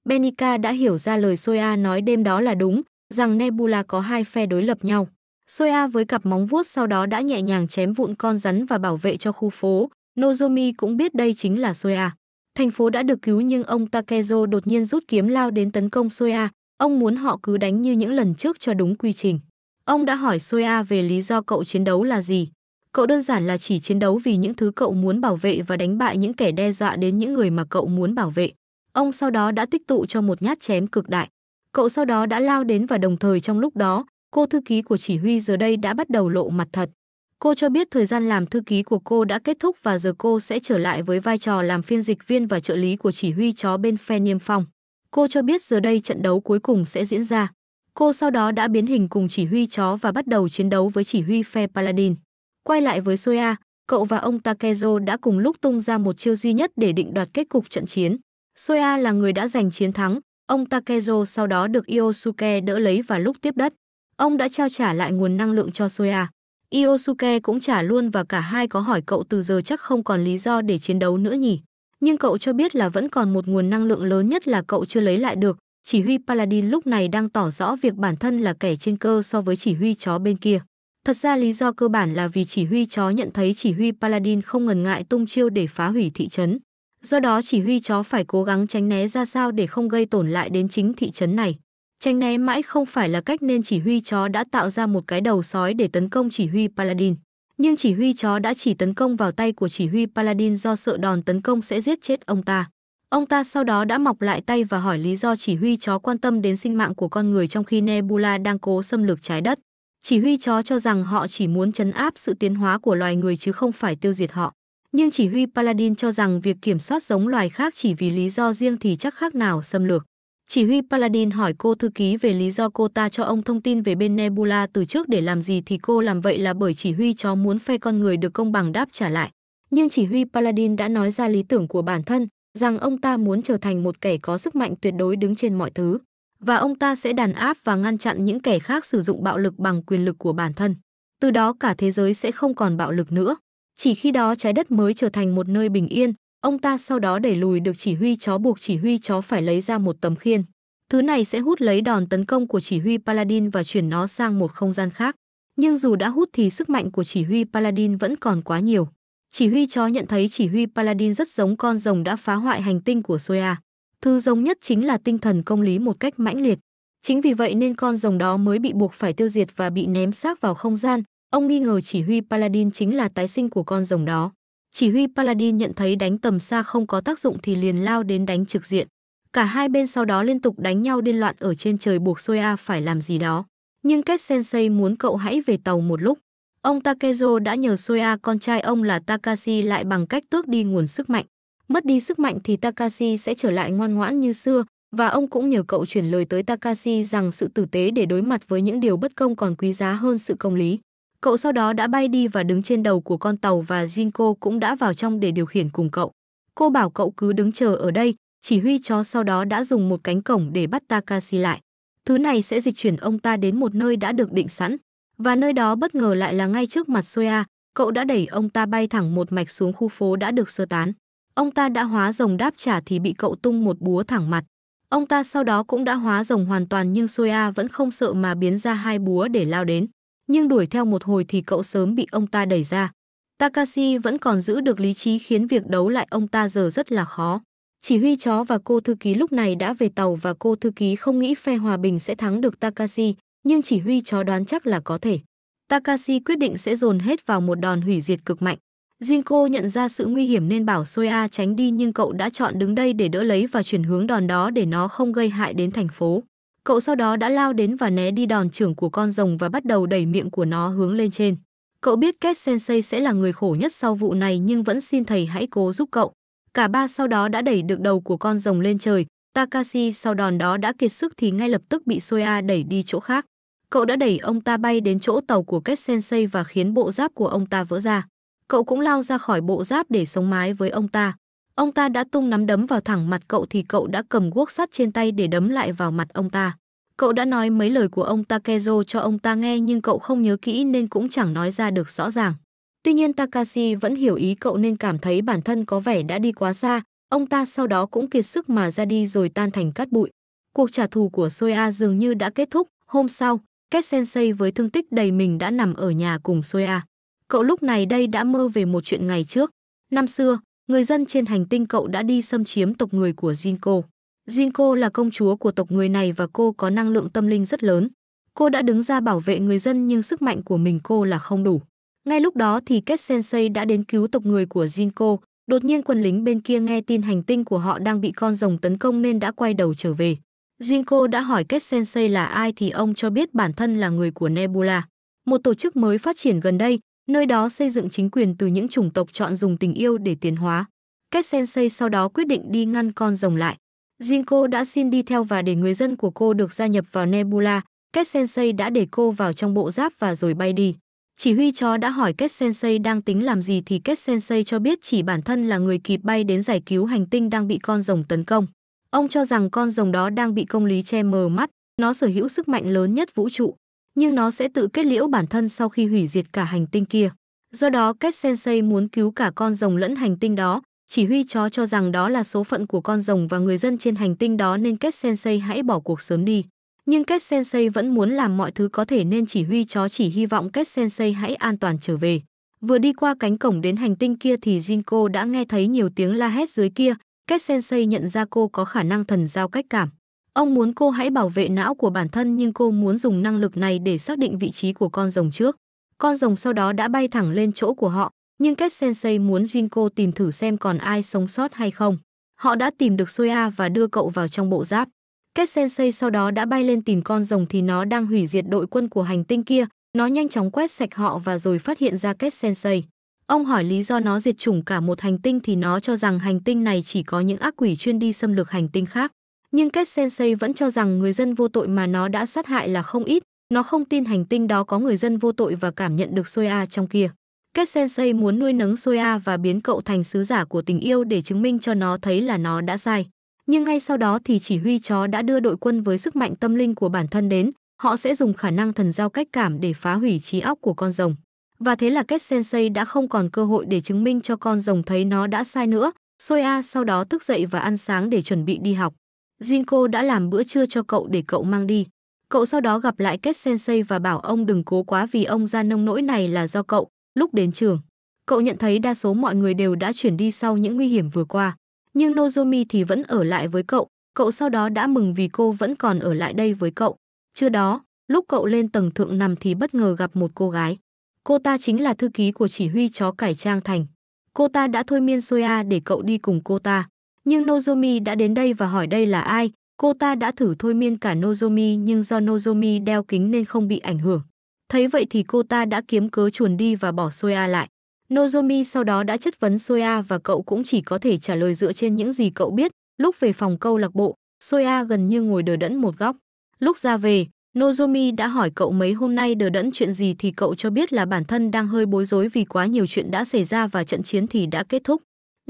Benica đã hiểu ra lời Soya nói đêm đó là đúng, rằng Nebula có hai phe đối lập nhau. Soya với cặp móng vuốt sau đó đã nhẹ nhàng chém vụn con rắn và bảo vệ cho khu phố. Nozomi cũng biết đây chính là Soya. Thành phố đã được cứu nhưng ông Takezo đột nhiên rút kiếm lao đến tấn công Soya. Ông muốn họ cứ đánh như những lần trước cho đúng quy trình. Ông đã hỏi Soya về lý do cậu chiến đấu là gì. Cậu đơn giản là chỉ chiến đấu vì những thứ cậu muốn bảo vệ và đánh bại những kẻ đe dọa đến những người mà cậu muốn bảo vệ. Ông sau đó đã tích tụ cho một nhát chém cực đại. Cậu sau đó đã lao đến và đồng thời trong lúc đó, cô thư ký của chỉ huy giờ đây đã bắt đầu lộ mặt thật. Cô cho biết thời gian làm thư ký của cô đã kết thúc và giờ cô sẽ trở lại với vai trò làm phiên dịch viên và trợ lý của chỉ huy chó bên phe niêm phong. Cô cho biết giờ đây trận đấu cuối cùng sẽ diễn ra. Cô sau đó đã biến hình cùng chỉ huy chó và bắt đầu chiến đấu với chỉ huy phe Paladin. Quay lại với Soya, cậu và ông Takezo đã cùng lúc tung ra một chiêu duy nhất để định đoạt kết cục trận chiến. Soya là người đã giành chiến thắng, Ông Takezo sau đó được Iosuke đỡ lấy và lúc tiếp đất, ông đã trao trả lại nguồn năng lượng cho Soya. Iosuke cũng trả luôn và cả hai có hỏi cậu từ giờ chắc không còn lý do để chiến đấu nữa nhỉ. Nhưng cậu cho biết là vẫn còn một nguồn năng lượng lớn nhất là cậu chưa lấy lại được. Chỉ huy Paladin lúc này đang tỏ rõ việc bản thân là kẻ trên cơ so với chỉ huy chó bên kia. Thật ra lý do cơ bản là vì chỉ huy chó nhận thấy chỉ huy Paladin không ngần ngại tung chiêu để phá hủy thị trấn. Do đó chỉ huy chó phải cố gắng tránh né ra sao để không gây tổn lại đến chính thị trấn này. Tránh né mãi không phải là cách nên chỉ huy chó đã tạo ra một cái đầu sói để tấn công chỉ huy Paladin. Nhưng chỉ huy chó đã chỉ tấn công vào tay của chỉ huy Paladin do sợ đòn tấn công sẽ giết chết ông ta. Ông ta sau đó đã mọc lại tay và hỏi lý do chỉ huy chó quan tâm đến sinh mạng của con người trong khi Nebula đang cố xâm lược trái đất. Chỉ huy chó cho rằng họ chỉ muốn chấn áp sự tiến hóa của loài người chứ không phải tiêu diệt họ nhưng chỉ huy Paladin cho rằng việc kiểm soát giống loài khác chỉ vì lý do riêng thì chắc khác nào xâm lược. Chỉ huy Paladin hỏi cô thư ký về lý do cô ta cho ông thông tin về bên Nebula từ trước để làm gì thì cô làm vậy là bởi chỉ huy cho muốn phe con người được công bằng đáp trả lại. Nhưng chỉ huy Paladin đã nói ra lý tưởng của bản thân, rằng ông ta muốn trở thành một kẻ có sức mạnh tuyệt đối đứng trên mọi thứ. Và ông ta sẽ đàn áp và ngăn chặn những kẻ khác sử dụng bạo lực bằng quyền lực của bản thân. Từ đó cả thế giới sẽ không còn bạo lực nữa. Chỉ khi đó trái đất mới trở thành một nơi bình yên, ông ta sau đó đẩy lùi được chỉ huy chó buộc chỉ huy chó phải lấy ra một tấm khiên. Thứ này sẽ hút lấy đòn tấn công của chỉ huy Paladin và chuyển nó sang một không gian khác. Nhưng dù đã hút thì sức mạnh của chỉ huy Paladin vẫn còn quá nhiều. Chỉ huy chó nhận thấy chỉ huy Paladin rất giống con rồng đã phá hoại hành tinh của Soya. Thứ giống nhất chính là tinh thần công lý một cách mãnh liệt. Chính vì vậy nên con rồng đó mới bị buộc phải tiêu diệt và bị ném xác vào không gian, Ông nghi ngờ chỉ huy Paladin chính là tái sinh của con rồng đó. Chỉ huy Paladin nhận thấy đánh tầm xa không có tác dụng thì liền lao đến đánh trực diện. Cả hai bên sau đó liên tục đánh nhau điên loạn ở trên trời buộc Soya phải làm gì đó. Nhưng Kết Sensei muốn cậu hãy về tàu một lúc. Ông Takezo đã nhờ Soya con trai ông là Takashi lại bằng cách tước đi nguồn sức mạnh. Mất đi sức mạnh thì Takashi sẽ trở lại ngoan ngoãn như xưa và ông cũng nhờ cậu chuyển lời tới Takashi rằng sự tử tế để đối mặt với những điều bất công còn quý giá hơn sự công lý. Cậu sau đó đã bay đi và đứng trên đầu của con tàu và Jinko cũng đã vào trong để điều khiển cùng cậu. Cô bảo cậu cứ đứng chờ ở đây, chỉ huy chó sau đó đã dùng một cánh cổng để bắt Takashi lại. Thứ này sẽ dịch chuyển ông ta đến một nơi đã được định sẵn. Và nơi đó bất ngờ lại là ngay trước mặt Soya, cậu đã đẩy ông ta bay thẳng một mạch xuống khu phố đã được sơ tán. Ông ta đã hóa rồng đáp trả thì bị cậu tung một búa thẳng mặt. Ông ta sau đó cũng đã hóa rồng hoàn toàn nhưng Soya vẫn không sợ mà biến ra hai búa để lao đến nhưng đuổi theo một hồi thì cậu sớm bị ông ta đẩy ra. Takashi vẫn còn giữ được lý trí khiến việc đấu lại ông ta giờ rất là khó. Chỉ huy chó và cô thư ký lúc này đã về tàu và cô thư ký không nghĩ phe hòa bình sẽ thắng được Takashi, nhưng chỉ huy chó đoán chắc là có thể. Takashi quyết định sẽ dồn hết vào một đòn hủy diệt cực mạnh. Jinko nhận ra sự nguy hiểm nên bảo Soya tránh đi nhưng cậu đã chọn đứng đây để đỡ lấy và chuyển hướng đòn đó để nó không gây hại đến thành phố. Cậu sau đó đã lao đến và né đi đòn trưởng của con rồng và bắt đầu đẩy miệng của nó hướng lên trên. Cậu biết Kết Sensei sẽ là người khổ nhất sau vụ này nhưng vẫn xin thầy hãy cố giúp cậu. Cả ba sau đó đã đẩy được đầu của con rồng lên trời, Takashi sau đòn đó đã kiệt sức thì ngay lập tức bị Soya đẩy đi chỗ khác. Cậu đã đẩy ông ta bay đến chỗ tàu của Kết Sensei và khiến bộ giáp của ông ta vỡ ra. Cậu cũng lao ra khỏi bộ giáp để sống mái với ông ta. Ông ta đã tung nắm đấm vào thẳng mặt cậu thì cậu đã cầm guốc sắt trên tay để đấm lại vào mặt ông ta. Cậu đã nói mấy lời của ông Takezo cho ông ta nghe nhưng cậu không nhớ kỹ nên cũng chẳng nói ra được rõ ràng. Tuy nhiên Takashi vẫn hiểu ý cậu nên cảm thấy bản thân có vẻ đã đi quá xa. Ông ta sau đó cũng kiệt sức mà ra đi rồi tan thành cát bụi. Cuộc trả thù của Soya dường như đã kết thúc. Hôm sau, Kết với thương tích đầy mình đã nằm ở nhà cùng Soya. Cậu lúc này đây đã mơ về một chuyện ngày trước. Năm xưa, người dân trên hành tinh cậu đã đi xâm chiếm tộc người của Jinko. Jinko là công chúa của tộc người này và cô có năng lượng tâm linh rất lớn. Cô đã đứng ra bảo vệ người dân nhưng sức mạnh của mình cô là không đủ. Ngay lúc đó thì Kết Sensei đã đến cứu tộc người của Jinko, đột nhiên quân lính bên kia nghe tin hành tinh của họ đang bị con rồng tấn công nên đã quay đầu trở về. Jinko đã hỏi Kết Sensei là ai thì ông cho biết bản thân là người của Nebula, một tổ chức mới phát triển gần đây Nơi đó xây dựng chính quyền từ những chủng tộc chọn dùng tình yêu để tiến hóa. Kết Sensei sau đó quyết định đi ngăn con rồng lại. Jinko đã xin đi theo và để người dân của cô được gia nhập vào Nebula. Kết Sensei đã để cô vào trong bộ giáp và rồi bay đi. Chỉ huy chó đã hỏi Kết Sensei đang tính làm gì thì Kết Sensei cho biết chỉ bản thân là người kịp bay đến giải cứu hành tinh đang bị con rồng tấn công. Ông cho rằng con rồng đó đang bị công lý che mờ mắt, nó sở hữu sức mạnh lớn nhất vũ trụ nhưng nó sẽ tự kết liễu bản thân sau khi hủy diệt cả hành tinh kia. Do đó Kết Sensei muốn cứu cả con rồng lẫn hành tinh đó, chỉ huy chó cho rằng đó là số phận của con rồng và người dân trên hành tinh đó nên Kết Sensei hãy bỏ cuộc sớm đi. Nhưng Kết Sensei vẫn muốn làm mọi thứ có thể nên chỉ huy chó chỉ hy vọng Kết Sensei hãy an toàn trở về. Vừa đi qua cánh cổng đến hành tinh kia thì Jinko đã nghe thấy nhiều tiếng la hét dưới kia, Kết Sensei nhận ra cô có khả năng thần giao cách cảm. Ông muốn cô hãy bảo vệ não của bản thân nhưng cô muốn dùng năng lực này để xác định vị trí của con rồng trước. Con rồng sau đó đã bay thẳng lên chỗ của họ, nhưng Kết Sensei muốn Jinko tìm thử xem còn ai sống sót hay không. Họ đã tìm được Soya và đưa cậu vào trong bộ giáp. Kết Sensei sau đó đã bay lên tìm con rồng thì nó đang hủy diệt đội quân của hành tinh kia. Nó nhanh chóng quét sạch họ và rồi phát hiện ra Kết Sensei. Ông hỏi lý do nó diệt chủng cả một hành tinh thì nó cho rằng hành tinh này chỉ có những ác quỷ chuyên đi xâm lược hành tinh khác nhưng Kết Sensei vẫn cho rằng người dân vô tội mà nó đã sát hại là không ít, nó không tin hành tinh đó có người dân vô tội và cảm nhận được Soya trong kia. Kết Sensei muốn nuôi nấng Soya và biến cậu thành sứ giả của tình yêu để chứng minh cho nó thấy là nó đã sai. Nhưng ngay sau đó thì chỉ huy chó đã đưa đội quân với sức mạnh tâm linh của bản thân đến, họ sẽ dùng khả năng thần giao cách cảm để phá hủy trí óc của con rồng. Và thế là Kết Sensei đã không còn cơ hội để chứng minh cho con rồng thấy nó đã sai nữa. Soya sau đó thức dậy và ăn sáng để chuẩn bị đi học. Jinko đã làm bữa trưa cho cậu để cậu mang đi. Cậu sau đó gặp lại Kết Sensei và bảo ông đừng cố quá vì ông ra nông nỗi này là do cậu, lúc đến trường. Cậu nhận thấy đa số mọi người đều đã chuyển đi sau những nguy hiểm vừa qua. Nhưng Nozomi thì vẫn ở lại với cậu, cậu sau đó đã mừng vì cô vẫn còn ở lại đây với cậu. Chưa đó, lúc cậu lên tầng thượng nằm thì bất ngờ gặp một cô gái. Cô ta chính là thư ký của chỉ huy chó cải trang thành. Cô ta đã thôi miên Soya để cậu đi cùng cô ta. Nhưng Nozomi đã đến đây và hỏi đây là ai, cô ta đã thử thôi miên cả Nozomi nhưng do Nozomi đeo kính nên không bị ảnh hưởng. Thấy vậy thì cô ta đã kiếm cớ chuồn đi và bỏ Soya lại. Nozomi sau đó đã chất vấn Soya và cậu cũng chỉ có thể trả lời dựa trên những gì cậu biết. Lúc về phòng câu lạc bộ, Soya gần như ngồi đờ đẫn một góc. Lúc ra về, Nozomi đã hỏi cậu mấy hôm nay đờ đẫn chuyện gì thì cậu cho biết là bản thân đang hơi bối rối vì quá nhiều chuyện đã xảy ra và trận chiến thì đã kết thúc.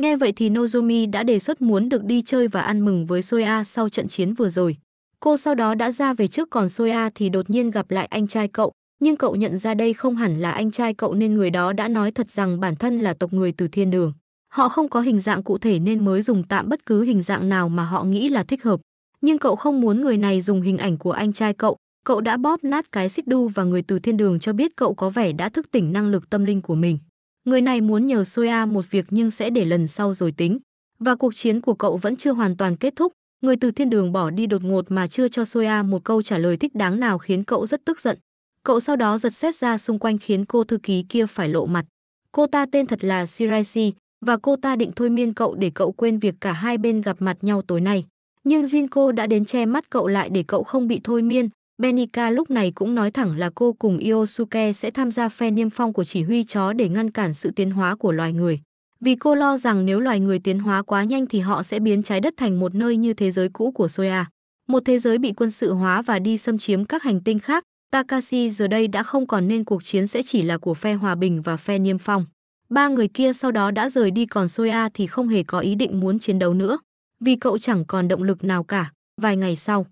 Nghe vậy thì Nozomi đã đề xuất muốn được đi chơi và ăn mừng với Soya sau trận chiến vừa rồi. Cô sau đó đã ra về trước còn Soya thì đột nhiên gặp lại anh trai cậu, nhưng cậu nhận ra đây không hẳn là anh trai cậu nên người đó đã nói thật rằng bản thân là tộc người từ thiên đường. Họ không có hình dạng cụ thể nên mới dùng tạm bất cứ hình dạng nào mà họ nghĩ là thích hợp. Nhưng cậu không muốn người này dùng hình ảnh của anh trai cậu, cậu đã bóp nát cái xích đu và người từ thiên đường cho biết cậu có vẻ đã thức tỉnh năng lực tâm linh của mình. Người này muốn nhờ Soya một việc nhưng sẽ để lần sau rồi tính. Và cuộc chiến của cậu vẫn chưa hoàn toàn kết thúc. Người từ thiên đường bỏ đi đột ngột mà chưa cho Soya một câu trả lời thích đáng nào khiến cậu rất tức giận. Cậu sau đó giật xét ra xung quanh khiến cô thư ký kia phải lộ mặt. Cô ta tên thật là Siraisi và cô ta định thôi miên cậu để cậu quên việc cả hai bên gặp mặt nhau tối nay. Nhưng Jinko đã đến che mắt cậu lại để cậu không bị thôi miên Benika lúc này cũng nói thẳng là cô cùng Yosuke sẽ tham gia phe niêm phong của chỉ huy chó để ngăn cản sự tiến hóa của loài người. Vì cô lo rằng nếu loài người tiến hóa quá nhanh thì họ sẽ biến trái đất thành một nơi như thế giới cũ của Soya. Một thế giới bị quân sự hóa và đi xâm chiếm các hành tinh khác, Takashi giờ đây đã không còn nên cuộc chiến sẽ chỉ là của phe hòa bình và phe niêm phong. Ba người kia sau đó đã rời đi còn Soya thì không hề có ý định muốn chiến đấu nữa, vì cậu chẳng còn động lực nào cả. Vài ngày sau,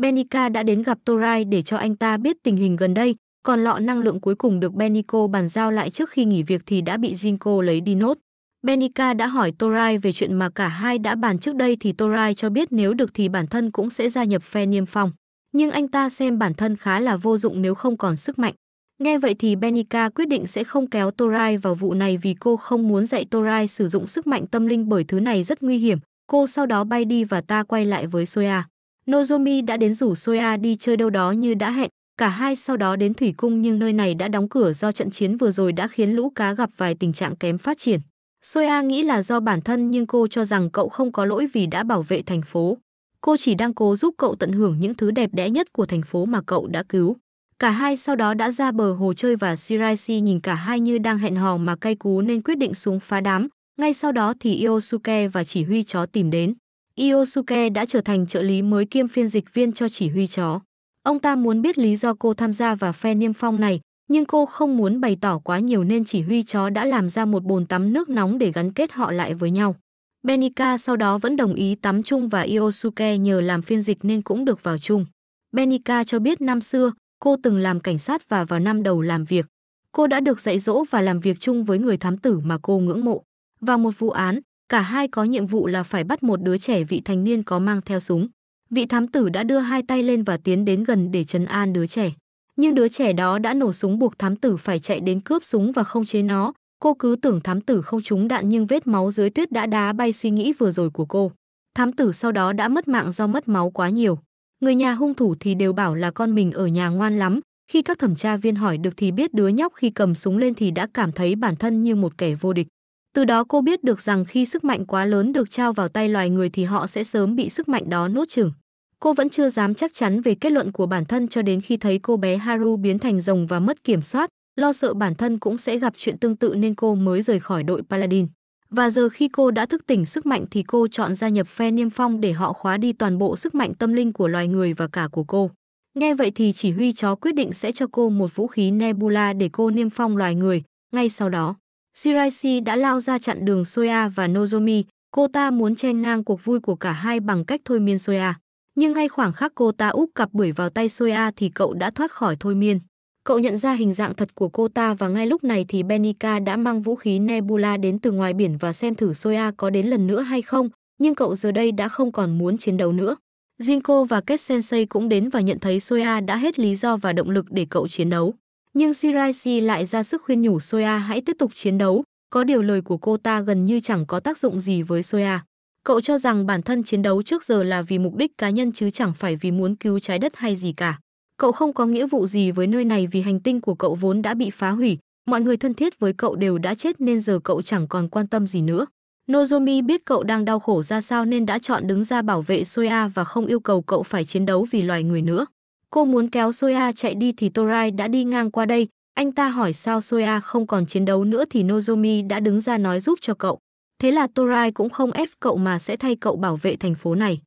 Benica đã đến gặp Torai để cho anh ta biết tình hình gần đây, còn lọ năng lượng cuối cùng được Benico bàn giao lại trước khi nghỉ việc thì đã bị Jinko lấy đi nốt. Benica đã hỏi Torai về chuyện mà cả hai đã bàn trước đây thì Torai cho biết nếu được thì bản thân cũng sẽ gia nhập phe niêm phong. Nhưng anh ta xem bản thân khá là vô dụng nếu không còn sức mạnh. Nghe vậy thì Benica quyết định sẽ không kéo Torai vào vụ này vì cô không muốn dạy Torai sử dụng sức mạnh tâm linh bởi thứ này rất nguy hiểm. Cô sau đó bay đi và ta quay lại với Soya. Nozomi đã đến rủ Soya đi chơi đâu đó như đã hẹn, cả hai sau đó đến thủy cung nhưng nơi này đã đóng cửa do trận chiến vừa rồi đã khiến lũ cá gặp vài tình trạng kém phát triển. Soya nghĩ là do bản thân nhưng cô cho rằng cậu không có lỗi vì đã bảo vệ thành phố. Cô chỉ đang cố giúp cậu tận hưởng những thứ đẹp đẽ nhất của thành phố mà cậu đã cứu. Cả hai sau đó đã ra bờ hồ chơi và Shiraishi nhìn cả hai như đang hẹn hò mà cay cú nên quyết định xuống phá đám. Ngay sau đó thì Yosuke và chỉ huy chó tìm đến. Iosuke đã trở thành trợ lý mới kiêm phiên dịch viên cho chỉ huy chó. Ông ta muốn biết lý do cô tham gia vào phe niêm phong này, nhưng cô không muốn bày tỏ quá nhiều nên chỉ huy chó đã làm ra một bồn tắm nước nóng để gắn kết họ lại với nhau. Benika sau đó vẫn đồng ý tắm chung và Iosuke nhờ làm phiên dịch nên cũng được vào chung. Benika cho biết năm xưa, cô từng làm cảnh sát và vào năm đầu làm việc. Cô đã được dạy dỗ và làm việc chung với người thám tử mà cô ngưỡng mộ. Vào một vụ án, Cả hai có nhiệm vụ là phải bắt một đứa trẻ vị thành niên có mang theo súng. Vị thám tử đã đưa hai tay lên và tiến đến gần để trấn an đứa trẻ. Nhưng đứa trẻ đó đã nổ súng buộc thám tử phải chạy đến cướp súng và không chế nó. Cô cứ tưởng thám tử không trúng đạn nhưng vết máu dưới tuyết đã đá bay suy nghĩ vừa rồi của cô. Thám tử sau đó đã mất mạng do mất máu quá nhiều. Người nhà hung thủ thì đều bảo là con mình ở nhà ngoan lắm, khi các thẩm tra viên hỏi được thì biết đứa nhóc khi cầm súng lên thì đã cảm thấy bản thân như một kẻ vô địch. Từ đó cô biết được rằng khi sức mạnh quá lớn được trao vào tay loài người thì họ sẽ sớm bị sức mạnh đó nuốt chửng. Cô vẫn chưa dám chắc chắn về kết luận của bản thân cho đến khi thấy cô bé Haru biến thành rồng và mất kiểm soát, lo sợ bản thân cũng sẽ gặp chuyện tương tự nên cô mới rời khỏi đội Paladin. Và giờ khi cô đã thức tỉnh sức mạnh thì cô chọn gia nhập phe niêm phong để họ khóa đi toàn bộ sức mạnh tâm linh của loài người và cả của cô. Nghe vậy thì chỉ huy chó quyết định sẽ cho cô một vũ khí Nebula để cô niêm phong loài người, ngay sau đó. Shiraishi đã lao ra chặn đường Soya và Nozomi, cô ta muốn chen ngang cuộc vui của cả hai bằng cách thôi miên Soya. Nhưng ngay khoảng khắc cô ta úp cặp bưởi vào tay Soya thì cậu đã thoát khỏi thôi miên. Cậu nhận ra hình dạng thật của cô ta và ngay lúc này thì Benika đã mang vũ khí Nebula đến từ ngoài biển và xem thử Soya có đến lần nữa hay không, nhưng cậu giờ đây đã không còn muốn chiến đấu nữa. Jinko và Ketsensei cũng đến và nhận thấy Soya đã hết lý do và động lực để cậu chiến đấu. Nhưng Shiraisi lại ra sức khuyên nhủ Soya hãy tiếp tục chiến đấu, có điều lời của cô ta gần như chẳng có tác dụng gì với Soya. Cậu cho rằng bản thân chiến đấu trước giờ là vì mục đích cá nhân chứ chẳng phải vì muốn cứu trái đất hay gì cả. Cậu không có nghĩa vụ gì với nơi này vì hành tinh của cậu vốn đã bị phá hủy, mọi người thân thiết với cậu đều đã chết nên giờ cậu chẳng còn quan tâm gì nữa. Nozomi biết cậu đang đau khổ ra sao nên đã chọn đứng ra bảo vệ Soya và không yêu cầu cậu phải chiến đấu vì loài người nữa. Cô muốn kéo Soya chạy đi thì Torai đã đi ngang qua đây. Anh ta hỏi sao Soya không còn chiến đấu nữa thì Nozomi đã đứng ra nói giúp cho cậu. Thế là Torai cũng không ép cậu mà sẽ thay cậu bảo vệ thành phố này.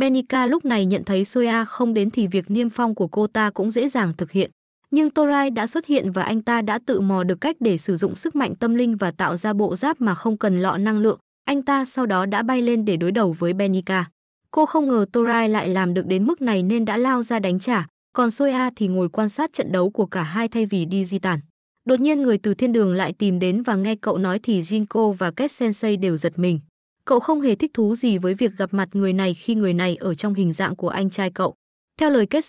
Benika lúc này nhận thấy Soya không đến thì việc niêm phong của cô ta cũng dễ dàng thực hiện. Nhưng Torai đã xuất hiện và anh ta đã tự mò được cách để sử dụng sức mạnh tâm linh và tạo ra bộ giáp mà không cần lọ năng lượng. Anh ta sau đó đã bay lên để đối đầu với Benika. Cô không ngờ Torai lại làm được đến mức này nên đã lao ra đánh trả, còn Soya thì ngồi quan sát trận đấu của cả hai thay vì đi di tản. Đột nhiên người từ thiên đường lại tìm đến và nghe cậu nói thì Jinko và Ket đều giật mình. Cậu không hề thích thú gì với việc gặp mặt người này khi người này ở trong hình dạng của anh trai cậu. Theo lời Ket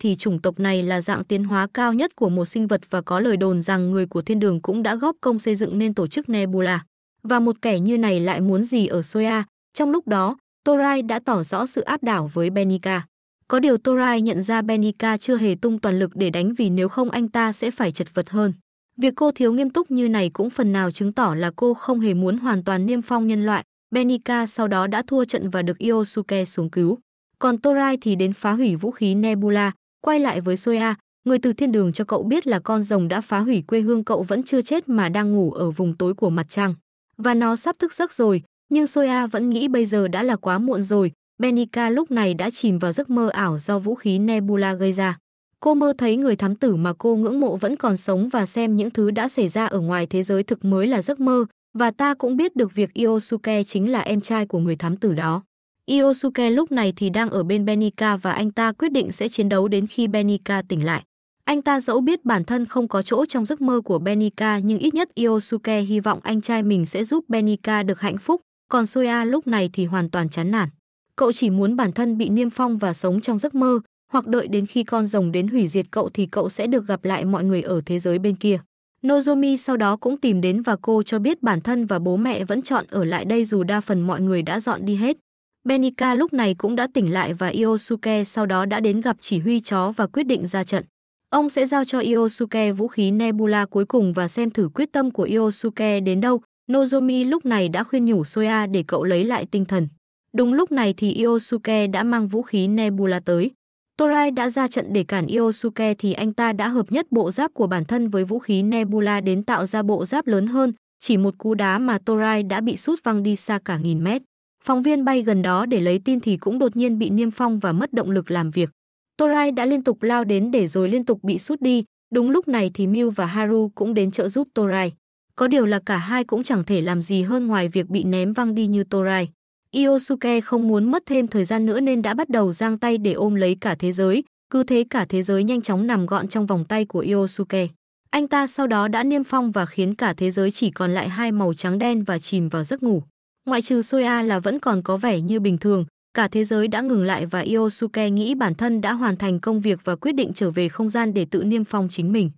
thì chủng tộc này là dạng tiến hóa cao nhất của một sinh vật và có lời đồn rằng người của thiên đường cũng đã góp công xây dựng nên tổ chức Nebula. Và một kẻ như này lại muốn gì ở Soya, trong lúc đó, Torai đã tỏ rõ sự áp đảo với Benica. Có điều Torai nhận ra Benica chưa hề tung toàn lực để đánh vì nếu không anh ta sẽ phải chật vật hơn. Việc cô thiếu nghiêm túc như này cũng phần nào chứng tỏ là cô không hề muốn hoàn toàn niêm phong nhân loại. Benica sau đó đã thua trận và được Yosuke xuống cứu. Còn Torai thì đến phá hủy vũ khí Nebula, quay lại với Soya, người từ thiên đường cho cậu biết là con rồng đã phá hủy quê hương cậu vẫn chưa chết mà đang ngủ ở vùng tối của mặt trăng. Và nó sắp thức giấc rồi, nhưng Soya vẫn nghĩ bây giờ đã là quá muộn rồi, Benica lúc này đã chìm vào giấc mơ ảo do vũ khí Nebula gây ra. Cô mơ thấy người thám tử mà cô ngưỡng mộ vẫn còn sống và xem những thứ đã xảy ra ở ngoài thế giới thực mới là giấc mơ, và ta cũng biết được việc Iosuke chính là em trai của người thám tử đó. Iosuke lúc này thì đang ở bên Benica và anh ta quyết định sẽ chiến đấu đến khi Benica tỉnh lại. Anh ta dẫu biết bản thân không có chỗ trong giấc mơ của Benica nhưng ít nhất Iosuke hy vọng anh trai mình sẽ giúp Benica được hạnh phúc còn Soya lúc này thì hoàn toàn chán nản. Cậu chỉ muốn bản thân bị niêm phong và sống trong giấc mơ, hoặc đợi đến khi con rồng đến hủy diệt cậu thì cậu sẽ được gặp lại mọi người ở thế giới bên kia. Nozomi sau đó cũng tìm đến và cô cho biết bản thân và bố mẹ vẫn chọn ở lại đây dù đa phần mọi người đã dọn đi hết. Benika lúc này cũng đã tỉnh lại và Iosuke sau đó đã đến gặp chỉ huy chó và quyết định ra trận. Ông sẽ giao cho Iosuke vũ khí Nebula cuối cùng và xem thử quyết tâm của Iosuke đến đâu, Nozomi lúc này đã khuyên nhủ Soya để cậu lấy lại tinh thần. Đúng lúc này thì Iosuke đã mang vũ khí Nebula tới. Torai đã ra trận để cản Iosuke thì anh ta đã hợp nhất bộ giáp của bản thân với vũ khí Nebula đến tạo ra bộ giáp lớn hơn, chỉ một cú đá mà Torai đã bị sút văng đi xa cả nghìn mét. Phóng viên bay gần đó để lấy tin thì cũng đột nhiên bị niêm phong và mất động lực làm việc. Torai đã liên tục lao đến để rồi liên tục bị sút đi, đúng lúc này thì Miu và Haru cũng đến trợ giúp Torai. Có điều là cả hai cũng chẳng thể làm gì hơn ngoài việc bị ném văng đi như Torai. Iosuke không muốn mất thêm thời gian nữa nên đã bắt đầu giang tay để ôm lấy cả thế giới, cứ thế cả thế giới nhanh chóng nằm gọn trong vòng tay của Iosuke. Anh ta sau đó đã niêm phong và khiến cả thế giới chỉ còn lại hai màu trắng đen và chìm vào giấc ngủ. Ngoại trừ Soya là vẫn còn có vẻ như bình thường, cả thế giới đã ngừng lại và Iosuke nghĩ bản thân đã hoàn thành công việc và quyết định trở về không gian để tự niêm phong chính mình.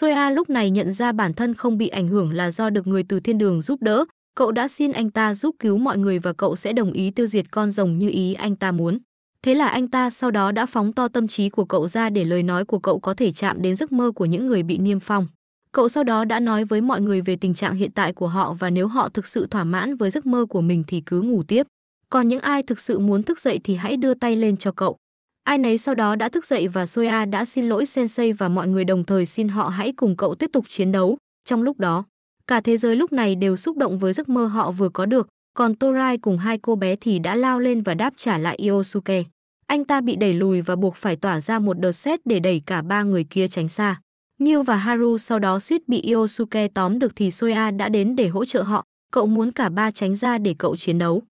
Soea lúc này nhận ra bản thân không bị ảnh hưởng là do được người từ thiên đường giúp đỡ, cậu đã xin anh ta giúp cứu mọi người và cậu sẽ đồng ý tiêu diệt con rồng như ý anh ta muốn. Thế là anh ta sau đó đã phóng to tâm trí của cậu ra để lời nói của cậu có thể chạm đến giấc mơ của những người bị niêm phong. Cậu sau đó đã nói với mọi người về tình trạng hiện tại của họ và nếu họ thực sự thỏa mãn với giấc mơ của mình thì cứ ngủ tiếp. Còn những ai thực sự muốn thức dậy thì hãy đưa tay lên cho cậu. Ai nấy sau đó đã thức dậy và Soya đã xin lỗi Sensei và mọi người đồng thời xin họ hãy cùng cậu tiếp tục chiến đấu. Trong lúc đó, cả thế giới lúc này đều xúc động với giấc mơ họ vừa có được, còn Torai cùng hai cô bé thì đã lao lên và đáp trả lại Yosuke. Anh ta bị đẩy lùi và buộc phải tỏa ra một đợt sét để đẩy cả ba người kia tránh xa. Miu và Haru sau đó suýt bị Yosuke tóm được thì Soya đã đến để hỗ trợ họ, cậu muốn cả ba tránh ra để cậu chiến đấu.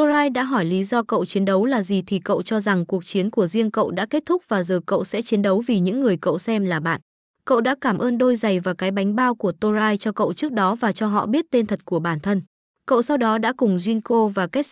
Torai đã hỏi lý do cậu chiến đấu là gì thì cậu cho rằng cuộc chiến của riêng cậu đã kết thúc và giờ cậu sẽ chiến đấu vì những người cậu xem là bạn. Cậu đã cảm ơn đôi giày và cái bánh bao của Torai cho cậu trước đó và cho họ biết tên thật của bản thân. Cậu sau đó đã cùng Jinko và Ket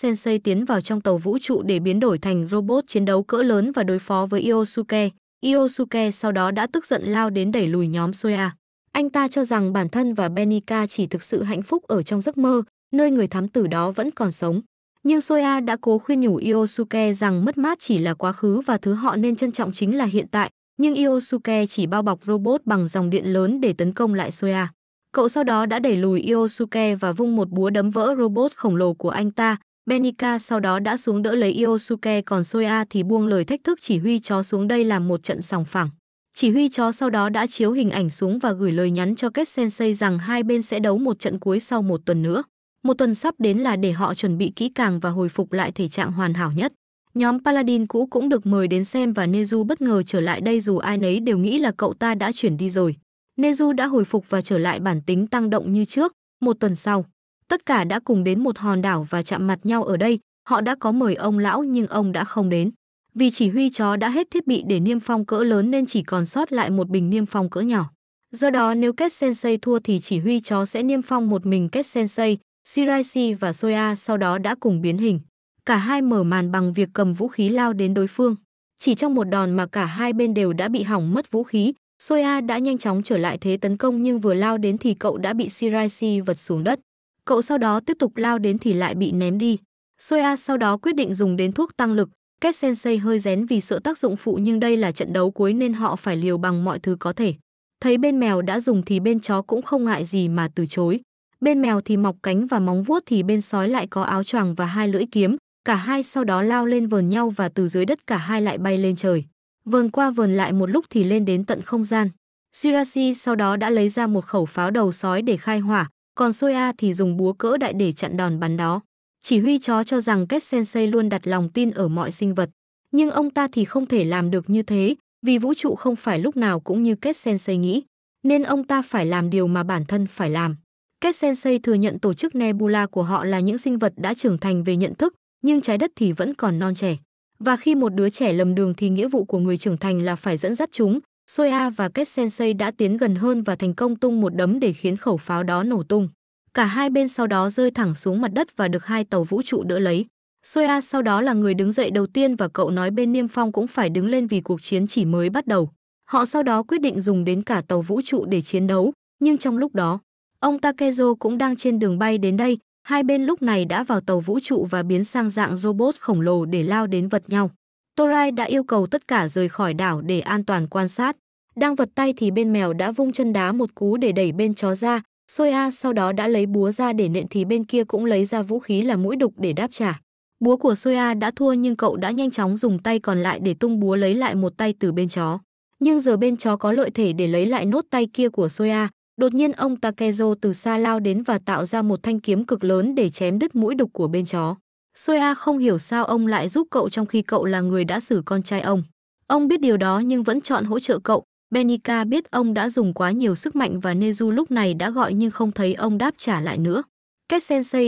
tiến vào trong tàu vũ trụ để biến đổi thành robot chiến đấu cỡ lớn và đối phó với Iosuke. Iosuke sau đó đã tức giận lao đến đẩy lùi nhóm Soya. Anh ta cho rằng bản thân và Benika chỉ thực sự hạnh phúc ở trong giấc mơ, nơi người thám tử đó vẫn còn sống nhưng Soya đã cố khuyên nhủ Iosuke rằng mất mát chỉ là quá khứ và thứ họ nên trân trọng chính là hiện tại, nhưng Iosuke chỉ bao bọc robot bằng dòng điện lớn để tấn công lại Soya. Cậu sau đó đã đẩy lùi Iosuke và vung một búa đấm vỡ robot khổng lồ của anh ta. Benika sau đó đã xuống đỡ lấy Iosuke còn Soya thì buông lời thách thức chỉ huy chó xuống đây làm một trận sòng phẳng. Chỉ huy chó sau đó đã chiếu hình ảnh xuống và gửi lời nhắn cho Kết Sensei rằng hai bên sẽ đấu một trận cuối sau một tuần nữa. Một tuần sắp đến là để họ chuẩn bị kỹ càng và hồi phục lại thể trạng hoàn hảo nhất. Nhóm Paladin cũ cũng được mời đến xem và Nezu bất ngờ trở lại đây dù ai nấy đều nghĩ là cậu ta đã chuyển đi rồi. Nezu đã hồi phục và trở lại bản tính tăng động như trước. Một tuần sau, tất cả đã cùng đến một hòn đảo và chạm mặt nhau ở đây. Họ đã có mời ông lão nhưng ông đã không đến. Vì chỉ huy chó đã hết thiết bị để niêm phong cỡ lớn nên chỉ còn sót lại một bình niêm phong cỡ nhỏ. Do đó nếu kết sensei thua thì chỉ huy chó sẽ niêm phong một mình kết sensei, Siraisi và Soya sau đó đã cùng biến hình. Cả hai mở màn bằng việc cầm vũ khí lao đến đối phương. Chỉ trong một đòn mà cả hai bên đều đã bị hỏng mất vũ khí, Soya đã nhanh chóng trở lại thế tấn công nhưng vừa lao đến thì cậu đã bị Siraisi vật xuống đất. Cậu sau đó tiếp tục lao đến thì lại bị ném đi. Soya sau đó quyết định dùng đến thuốc tăng lực. Kết Sensei hơi rén vì sợ tác dụng phụ nhưng đây là trận đấu cuối nên họ phải liều bằng mọi thứ có thể. Thấy bên mèo đã dùng thì bên chó cũng không ngại gì mà từ chối. Bên mèo thì mọc cánh và móng vuốt thì bên sói lại có áo choàng và hai lưỡi kiếm, cả hai sau đó lao lên vờn nhau và từ dưới đất cả hai lại bay lên trời. Vờn qua vờn lại một lúc thì lên đến tận không gian. Shirashi sau đó đã lấy ra một khẩu pháo đầu sói để khai hỏa, còn Soya thì dùng búa cỡ đại để chặn đòn bắn đó. Chỉ huy chó cho rằng Kết Sensei luôn đặt lòng tin ở mọi sinh vật, nhưng ông ta thì không thể làm được như thế, vì vũ trụ không phải lúc nào cũng như Kết Sensei nghĩ, nên ông ta phải làm điều mà bản thân phải làm. Kết Sensei thừa nhận tổ chức Nebula của họ là những sinh vật đã trưởng thành về nhận thức, nhưng trái đất thì vẫn còn non trẻ. Và khi một đứa trẻ lầm đường thì nghĩa vụ của người trưởng thành là phải dẫn dắt chúng. Soya và Kết Sensei đã tiến gần hơn và thành công tung một đấm để khiến khẩu pháo đó nổ tung. Cả hai bên sau đó rơi thẳng xuống mặt đất và được hai tàu vũ trụ đỡ lấy. Soya sau đó là người đứng dậy đầu tiên và cậu nói bên Niêm Phong cũng phải đứng lên vì cuộc chiến chỉ mới bắt đầu. Họ sau đó quyết định dùng đến cả tàu vũ trụ để chiến đấu, nhưng trong lúc đó, Ông Takezo cũng đang trên đường bay đến đây, hai bên lúc này đã vào tàu vũ trụ và biến sang dạng robot khổng lồ để lao đến vật nhau. Torai đã yêu cầu tất cả rời khỏi đảo để an toàn quan sát. Đang vật tay thì bên mèo đã vung chân đá một cú để đẩy bên chó ra, Soya sau đó đã lấy búa ra để nện thì bên kia cũng lấy ra vũ khí là mũi đục để đáp trả. Búa của Soya đã thua nhưng cậu đã nhanh chóng dùng tay còn lại để tung búa lấy lại một tay từ bên chó. Nhưng giờ bên chó có lợi thể để lấy lại nốt tay kia của Soya, Đột nhiên ông Takezo từ xa lao đến và tạo ra một thanh kiếm cực lớn để chém đứt mũi đục của bên chó. Soya không hiểu sao ông lại giúp cậu trong khi cậu là người đã xử con trai ông. Ông biết điều đó nhưng vẫn chọn hỗ trợ cậu. Benika biết ông đã dùng quá nhiều sức mạnh và Nezu lúc này đã gọi nhưng không thấy ông đáp trả lại nữa. Kết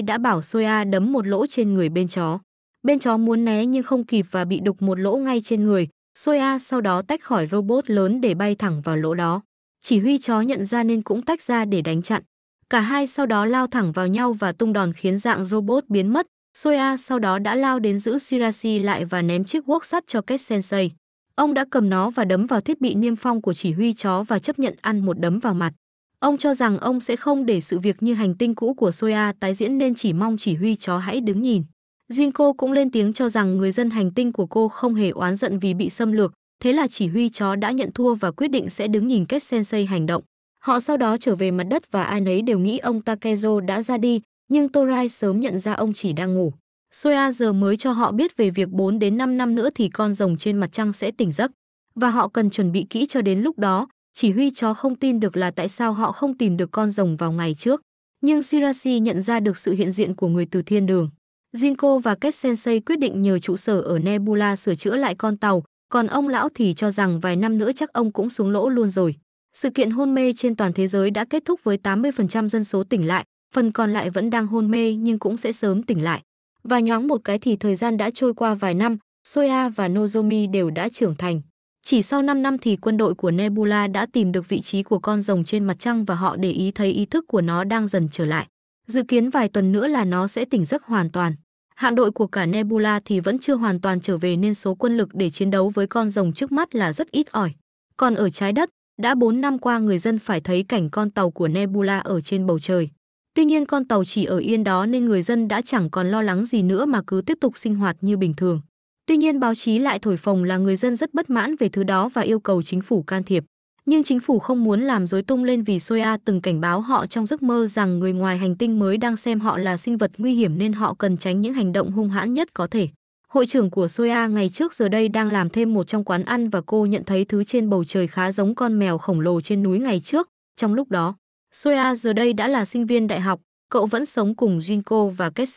đã bảo Soya đấm một lỗ trên người bên chó. Bên chó muốn né nhưng không kịp và bị đục một lỗ ngay trên người. Soya sau đó tách khỏi robot lớn để bay thẳng vào lỗ đó. Chỉ huy chó nhận ra nên cũng tách ra để đánh chặn. Cả hai sau đó lao thẳng vào nhau và tung đòn khiến dạng robot biến mất. Soya sau đó đã lao đến giữ Shirashi lại và ném chiếc guốc sắt cho Kết Sensei. Ông đã cầm nó và đấm vào thiết bị niêm phong của chỉ huy chó và chấp nhận ăn một đấm vào mặt. Ông cho rằng ông sẽ không để sự việc như hành tinh cũ của Soya tái diễn nên chỉ mong chỉ huy chó hãy đứng nhìn. Jinko cũng lên tiếng cho rằng người dân hành tinh của cô không hề oán giận vì bị xâm lược, Thế là chỉ huy chó đã nhận thua và quyết định sẽ đứng nhìn kết sensei hành động. Họ sau đó trở về mặt đất và ai nấy đều nghĩ ông Takezo đã ra đi, nhưng Torai sớm nhận ra ông chỉ đang ngủ. Soya giờ mới cho họ biết về việc 4 đến 5 năm nữa thì con rồng trên mặt trăng sẽ tỉnh giấc và họ cần chuẩn bị kỹ cho đến lúc đó. Chỉ huy chó không tin được là tại sao họ không tìm được con rồng vào ngày trước. Nhưng Shirashi nhận ra được sự hiện diện của người từ thiên đường. Jinko và Ket Sensei quyết định nhờ trụ sở ở Nebula sửa chữa lại con tàu, còn ông lão thì cho rằng vài năm nữa chắc ông cũng xuống lỗ luôn rồi. Sự kiện hôn mê trên toàn thế giới đã kết thúc với 80% dân số tỉnh lại, phần còn lại vẫn đang hôn mê nhưng cũng sẽ sớm tỉnh lại. Và nhoáng một cái thì thời gian đã trôi qua vài năm, Soya và Nozomi đều đã trưởng thành. Chỉ sau 5 năm thì quân đội của Nebula đã tìm được vị trí của con rồng trên mặt trăng và họ để ý thấy ý thức của nó đang dần trở lại. Dự kiến vài tuần nữa là nó sẽ tỉnh giấc hoàn toàn hạm đội của cả Nebula thì vẫn chưa hoàn toàn trở về nên số quân lực để chiến đấu với con rồng trước mắt là rất ít ỏi. Còn ở trái đất, đã 4 năm qua người dân phải thấy cảnh con tàu của Nebula ở trên bầu trời. Tuy nhiên con tàu chỉ ở yên đó nên người dân đã chẳng còn lo lắng gì nữa mà cứ tiếp tục sinh hoạt như bình thường. Tuy nhiên báo chí lại thổi phồng là người dân rất bất mãn về thứ đó và yêu cầu chính phủ can thiệp nhưng chính phủ không muốn làm rối tung lên vì Soya từng cảnh báo họ trong giấc mơ rằng người ngoài hành tinh mới đang xem họ là sinh vật nguy hiểm nên họ cần tránh những hành động hung hãn nhất có thể. Hội trưởng của Soya ngày trước giờ đây đang làm thêm một trong quán ăn và cô nhận thấy thứ trên bầu trời khá giống con mèo khổng lồ trên núi ngày trước. Trong lúc đó, Soya giờ đây đã là sinh viên đại học, cậu vẫn sống cùng Jinko và Ket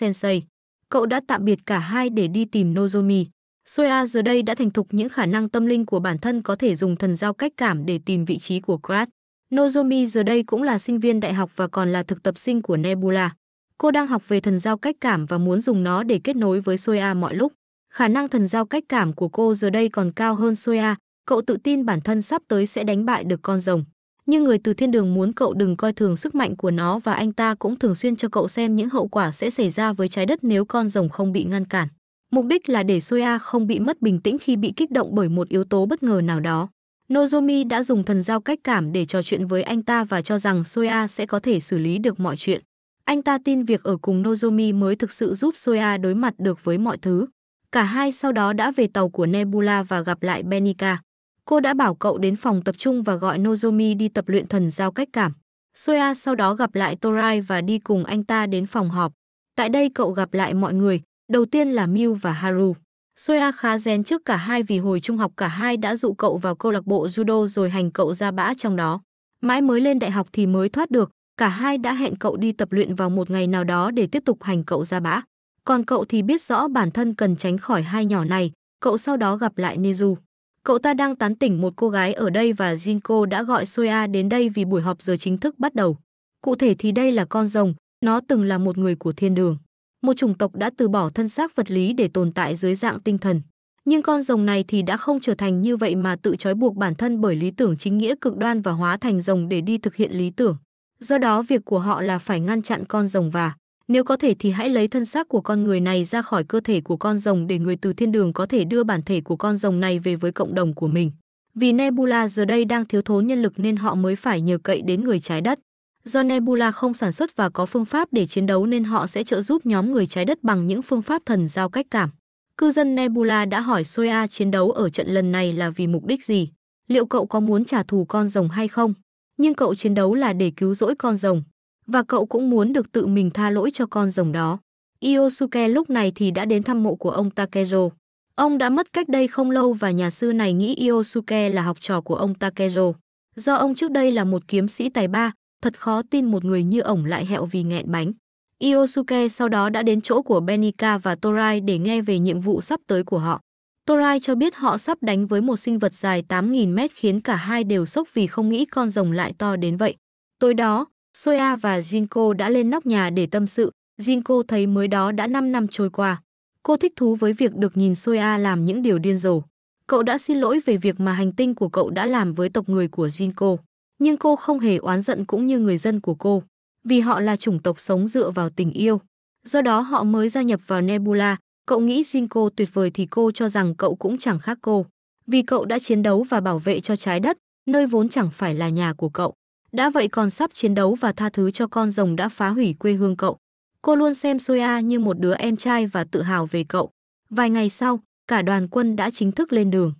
Cậu đã tạm biệt cả hai để đi tìm Nozomi. Soya giờ đây đã thành thục những khả năng tâm linh của bản thân có thể dùng thần giao cách cảm để tìm vị trí của Krat. Nozomi giờ đây cũng là sinh viên đại học và còn là thực tập sinh của Nebula. Cô đang học về thần giao cách cảm và muốn dùng nó để kết nối với Soya mọi lúc. Khả năng thần giao cách cảm của cô giờ đây còn cao hơn Soya, cậu tự tin bản thân sắp tới sẽ đánh bại được con rồng. Nhưng người từ thiên đường muốn cậu đừng coi thường sức mạnh của nó và anh ta cũng thường xuyên cho cậu xem những hậu quả sẽ xảy ra với trái đất nếu con rồng không bị ngăn cản. Mục đích là để Soya không bị mất bình tĩnh khi bị kích động bởi một yếu tố bất ngờ nào đó. Nozomi đã dùng thần giao cách cảm để trò chuyện với anh ta và cho rằng Soya sẽ có thể xử lý được mọi chuyện. Anh ta tin việc ở cùng Nozomi mới thực sự giúp Soya đối mặt được với mọi thứ. Cả hai sau đó đã về tàu của Nebula và gặp lại Benika. Cô đã bảo cậu đến phòng tập trung và gọi Nozomi đi tập luyện thần giao cách cảm. Soya sau đó gặp lại Torai và đi cùng anh ta đến phòng họp. Tại đây cậu gặp lại mọi người, Đầu tiên là Miu và Haru. Soya khá rén trước cả hai vì hồi trung học cả hai đã dụ cậu vào câu lạc bộ judo rồi hành cậu ra bã trong đó. Mãi mới lên đại học thì mới thoát được, cả hai đã hẹn cậu đi tập luyện vào một ngày nào đó để tiếp tục hành cậu ra bã. Còn cậu thì biết rõ bản thân cần tránh khỏi hai nhỏ này, cậu sau đó gặp lại Neju. Cậu ta đang tán tỉnh một cô gái ở đây và Jinko đã gọi Soya đến đây vì buổi họp giờ chính thức bắt đầu. Cụ thể thì đây là con rồng, nó từng là một người của thiên đường một chủng tộc đã từ bỏ thân xác vật lý để tồn tại dưới dạng tinh thần. Nhưng con rồng này thì đã không trở thành như vậy mà tự trói buộc bản thân bởi lý tưởng chính nghĩa cực đoan và hóa thành rồng để đi thực hiện lý tưởng. Do đó việc của họ là phải ngăn chặn con rồng và nếu có thể thì hãy lấy thân xác của con người này ra khỏi cơ thể của con rồng để người từ thiên đường có thể đưa bản thể của con rồng này về với cộng đồng của mình. Vì Nebula giờ đây đang thiếu thốn nhân lực nên họ mới phải nhờ cậy đến người trái đất. Do Nebula không sản xuất và có phương pháp để chiến đấu nên họ sẽ trợ giúp nhóm người trái đất bằng những phương pháp thần giao cách cảm. Cư dân Nebula đã hỏi Soya chiến đấu ở trận lần này là vì mục đích gì? Liệu cậu có muốn trả thù con rồng hay không? Nhưng cậu chiến đấu là để cứu rỗi con rồng. Và cậu cũng muốn được tự mình tha lỗi cho con rồng đó. Iosuke lúc này thì đã đến thăm mộ của ông Takejo. Ông đã mất cách đây không lâu và nhà sư này nghĩ Iosuke là học trò của ông Takejo. Do ông trước đây là một kiếm sĩ tài ba, Thật khó tin một người như ổng lại hẹo vì nghẹn bánh. Iosuke sau đó đã đến chỗ của Benika và Torai để nghe về nhiệm vụ sắp tới của họ. Torai cho biết họ sắp đánh với một sinh vật dài 8.000 mét khiến cả hai đều sốc vì không nghĩ con rồng lại to đến vậy. Tối đó, Soya và Jinko đã lên nóc nhà để tâm sự. Jinko thấy mới đó đã 5 năm trôi qua. Cô thích thú với việc được nhìn Soya làm những điều điên rồ. Cậu đã xin lỗi về việc mà hành tinh của cậu đã làm với tộc người của Jinko nhưng cô không hề oán giận cũng như người dân của cô, vì họ là chủng tộc sống dựa vào tình yêu. Do đó họ mới gia nhập vào Nebula, cậu nghĩ Jinko tuyệt vời thì cô cho rằng cậu cũng chẳng khác cô, vì cậu đã chiến đấu và bảo vệ cho trái đất, nơi vốn chẳng phải là nhà của cậu. Đã vậy còn sắp chiến đấu và tha thứ cho con rồng đã phá hủy quê hương cậu. Cô luôn xem Soya như một đứa em trai và tự hào về cậu. Vài ngày sau, cả đoàn quân đã chính thức lên đường.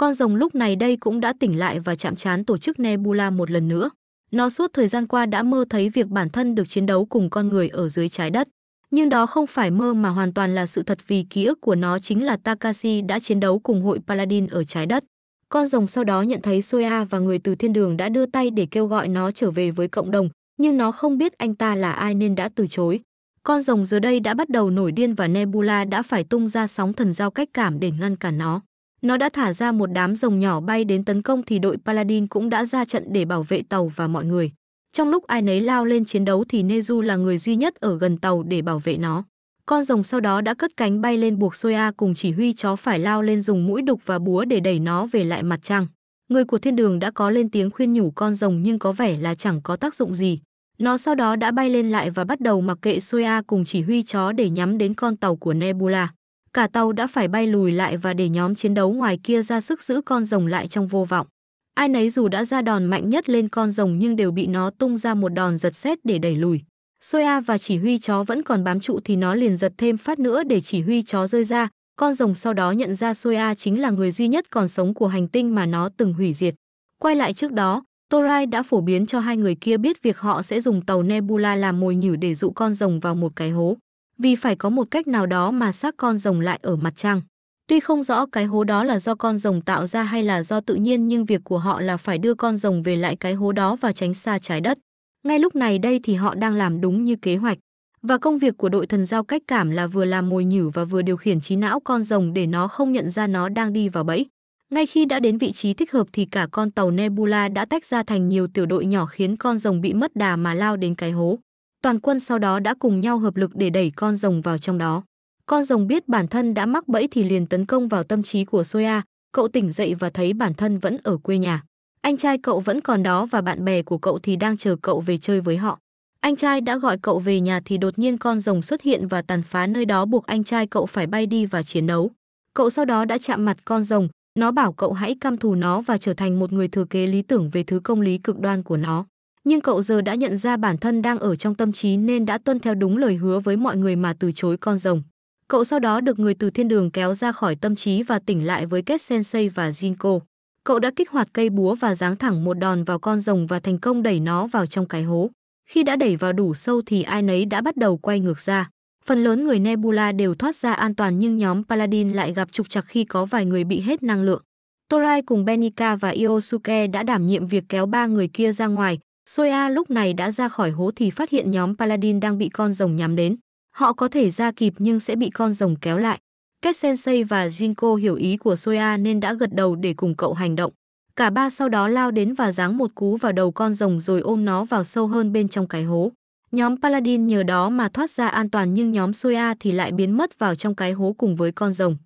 Con rồng lúc này đây cũng đã tỉnh lại và chạm trán tổ chức Nebula một lần nữa. Nó suốt thời gian qua đã mơ thấy việc bản thân được chiến đấu cùng con người ở dưới trái đất. Nhưng đó không phải mơ mà hoàn toàn là sự thật vì ký ức của nó chính là Takashi đã chiến đấu cùng hội Paladin ở trái đất. Con rồng sau đó nhận thấy Soya và người từ thiên đường đã đưa tay để kêu gọi nó trở về với cộng đồng, nhưng nó không biết anh ta là ai nên đã từ chối. Con rồng giờ đây đã bắt đầu nổi điên và Nebula đã phải tung ra sóng thần giao cách cảm để ngăn cản nó. Nó đã thả ra một đám rồng nhỏ bay đến tấn công thì đội Paladin cũng đã ra trận để bảo vệ tàu và mọi người. Trong lúc ai nấy lao lên chiến đấu thì Nezu là người duy nhất ở gần tàu để bảo vệ nó. Con rồng sau đó đã cất cánh bay lên buộc Soya cùng chỉ huy chó phải lao lên dùng mũi đục và búa để đẩy nó về lại mặt trăng. Người của thiên đường đã có lên tiếng khuyên nhủ con rồng nhưng có vẻ là chẳng có tác dụng gì. Nó sau đó đã bay lên lại và bắt đầu mặc kệ Soya cùng chỉ huy chó để nhắm đến con tàu của Nebula cả tàu đã phải bay lùi lại và để nhóm chiến đấu ngoài kia ra sức giữ con rồng lại trong vô vọng. Ai nấy dù đã ra đòn mạnh nhất lên con rồng nhưng đều bị nó tung ra một đòn giật sét để đẩy lùi. Soya và chỉ huy chó vẫn còn bám trụ thì nó liền giật thêm phát nữa để chỉ huy chó rơi ra. Con rồng sau đó nhận ra Soya chính là người duy nhất còn sống của hành tinh mà nó từng hủy diệt. Quay lại trước đó, Torai đã phổ biến cho hai người kia biết việc họ sẽ dùng tàu Nebula làm mồi nhử để dụ con rồng vào một cái hố vì phải có một cách nào đó mà xác con rồng lại ở mặt trăng. Tuy không rõ cái hố đó là do con rồng tạo ra hay là do tự nhiên nhưng việc của họ là phải đưa con rồng về lại cái hố đó và tránh xa trái đất. Ngay lúc này đây thì họ đang làm đúng như kế hoạch. Và công việc của đội thần giao cách cảm là vừa làm mồi nhử và vừa điều khiển trí não con rồng để nó không nhận ra nó đang đi vào bẫy. Ngay khi đã đến vị trí thích hợp thì cả con tàu Nebula đã tách ra thành nhiều tiểu đội nhỏ khiến con rồng bị mất đà mà lao đến cái hố. Toàn quân sau đó đã cùng nhau hợp lực để đẩy con rồng vào trong đó. Con rồng biết bản thân đã mắc bẫy thì liền tấn công vào tâm trí của Soya, cậu tỉnh dậy và thấy bản thân vẫn ở quê nhà. Anh trai cậu vẫn còn đó và bạn bè của cậu thì đang chờ cậu về chơi với họ. Anh trai đã gọi cậu về nhà thì đột nhiên con rồng xuất hiện và tàn phá nơi đó buộc anh trai cậu phải bay đi và chiến đấu. Cậu sau đó đã chạm mặt con rồng, nó bảo cậu hãy căm thù nó và trở thành một người thừa kế lý tưởng về thứ công lý cực đoan của nó nhưng cậu giờ đã nhận ra bản thân đang ở trong tâm trí nên đã tuân theo đúng lời hứa với mọi người mà từ chối con rồng. Cậu sau đó được người từ thiên đường kéo ra khỏi tâm trí và tỉnh lại với kết sensei và Jinko. Cậu đã kích hoạt cây búa và giáng thẳng một đòn vào con rồng và thành công đẩy nó vào trong cái hố. Khi đã đẩy vào đủ sâu thì ai nấy đã bắt đầu quay ngược ra. Phần lớn người Nebula đều thoát ra an toàn nhưng nhóm Paladin lại gặp trục trặc khi có vài người bị hết năng lượng. Torai cùng Benika và Iosuke đã đảm nhiệm việc kéo ba người kia ra ngoài, Soya lúc này đã ra khỏi hố thì phát hiện nhóm Paladin đang bị con rồng nhắm đến. Họ có thể ra kịp nhưng sẽ bị con rồng kéo lại. Kết Sensei và Jinko hiểu ý của Soya nên đã gật đầu để cùng cậu hành động. Cả ba sau đó lao đến và giáng một cú vào đầu con rồng rồi ôm nó vào sâu hơn bên trong cái hố. Nhóm Paladin nhờ đó mà thoát ra an toàn nhưng nhóm Soya thì lại biến mất vào trong cái hố cùng với con rồng.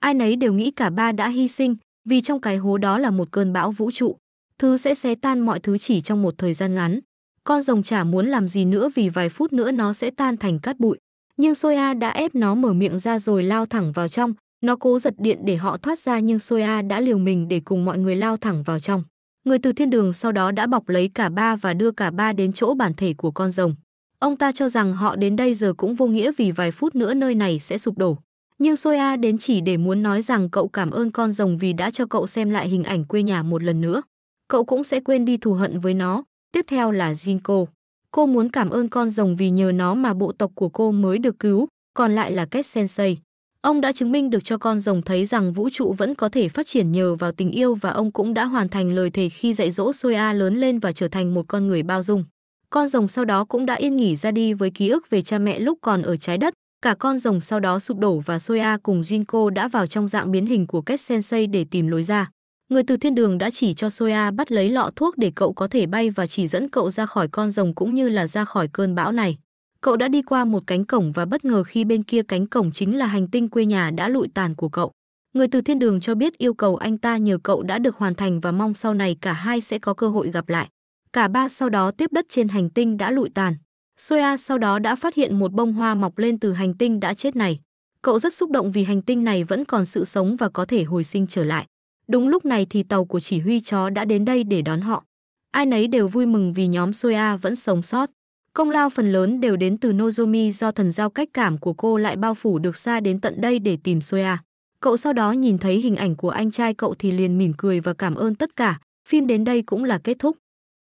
Ai nấy đều nghĩ cả ba đã hy sinh vì trong cái hố đó là một cơn bão vũ trụ thứ sẽ xé tan mọi thứ chỉ trong một thời gian ngắn. Con rồng chả muốn làm gì nữa vì vài phút nữa nó sẽ tan thành cát bụi. Nhưng Soya đã ép nó mở miệng ra rồi lao thẳng vào trong. Nó cố giật điện để họ thoát ra nhưng Soya đã liều mình để cùng mọi người lao thẳng vào trong. Người từ thiên đường sau đó đã bọc lấy cả ba và đưa cả ba đến chỗ bản thể của con rồng. Ông ta cho rằng họ đến đây giờ cũng vô nghĩa vì vài phút nữa nơi này sẽ sụp đổ. Nhưng Soya đến chỉ để muốn nói rằng cậu cảm ơn con rồng vì đã cho cậu xem lại hình ảnh quê nhà một lần nữa cậu cũng sẽ quên đi thù hận với nó. Tiếp theo là Jinko. Cô muốn cảm ơn con rồng vì nhờ nó mà bộ tộc của cô mới được cứu, còn lại là Kết Sensei. Ông đã chứng minh được cho con rồng thấy rằng vũ trụ vẫn có thể phát triển nhờ vào tình yêu và ông cũng đã hoàn thành lời thề khi dạy dỗ Soya lớn lên và trở thành một con người bao dung. Con rồng sau đó cũng đã yên nghỉ ra đi với ký ức về cha mẹ lúc còn ở trái đất. Cả con rồng sau đó sụp đổ và Soya cùng Jinko đã vào trong dạng biến hình của Kết Sensei để tìm lối ra. Người từ thiên đường đã chỉ cho Soya bắt lấy lọ thuốc để cậu có thể bay và chỉ dẫn cậu ra khỏi con rồng cũng như là ra khỏi cơn bão này. Cậu đã đi qua một cánh cổng và bất ngờ khi bên kia cánh cổng chính là hành tinh quê nhà đã lụi tàn của cậu. Người từ thiên đường cho biết yêu cầu anh ta nhờ cậu đã được hoàn thành và mong sau này cả hai sẽ có cơ hội gặp lại. Cả ba sau đó tiếp đất trên hành tinh đã lụi tàn. Soya sau đó đã phát hiện một bông hoa mọc lên từ hành tinh đã chết này. Cậu rất xúc động vì hành tinh này vẫn còn sự sống và có thể hồi sinh trở lại. Đúng lúc này thì tàu của chỉ huy chó đã đến đây để đón họ. Ai nấy đều vui mừng vì nhóm Soya vẫn sống sót. Công lao phần lớn đều đến từ Nozomi do thần giao cách cảm của cô lại bao phủ được xa đến tận đây để tìm Soya. Cậu sau đó nhìn thấy hình ảnh của anh trai cậu thì liền mỉm cười và cảm ơn tất cả. Phim đến đây cũng là kết thúc.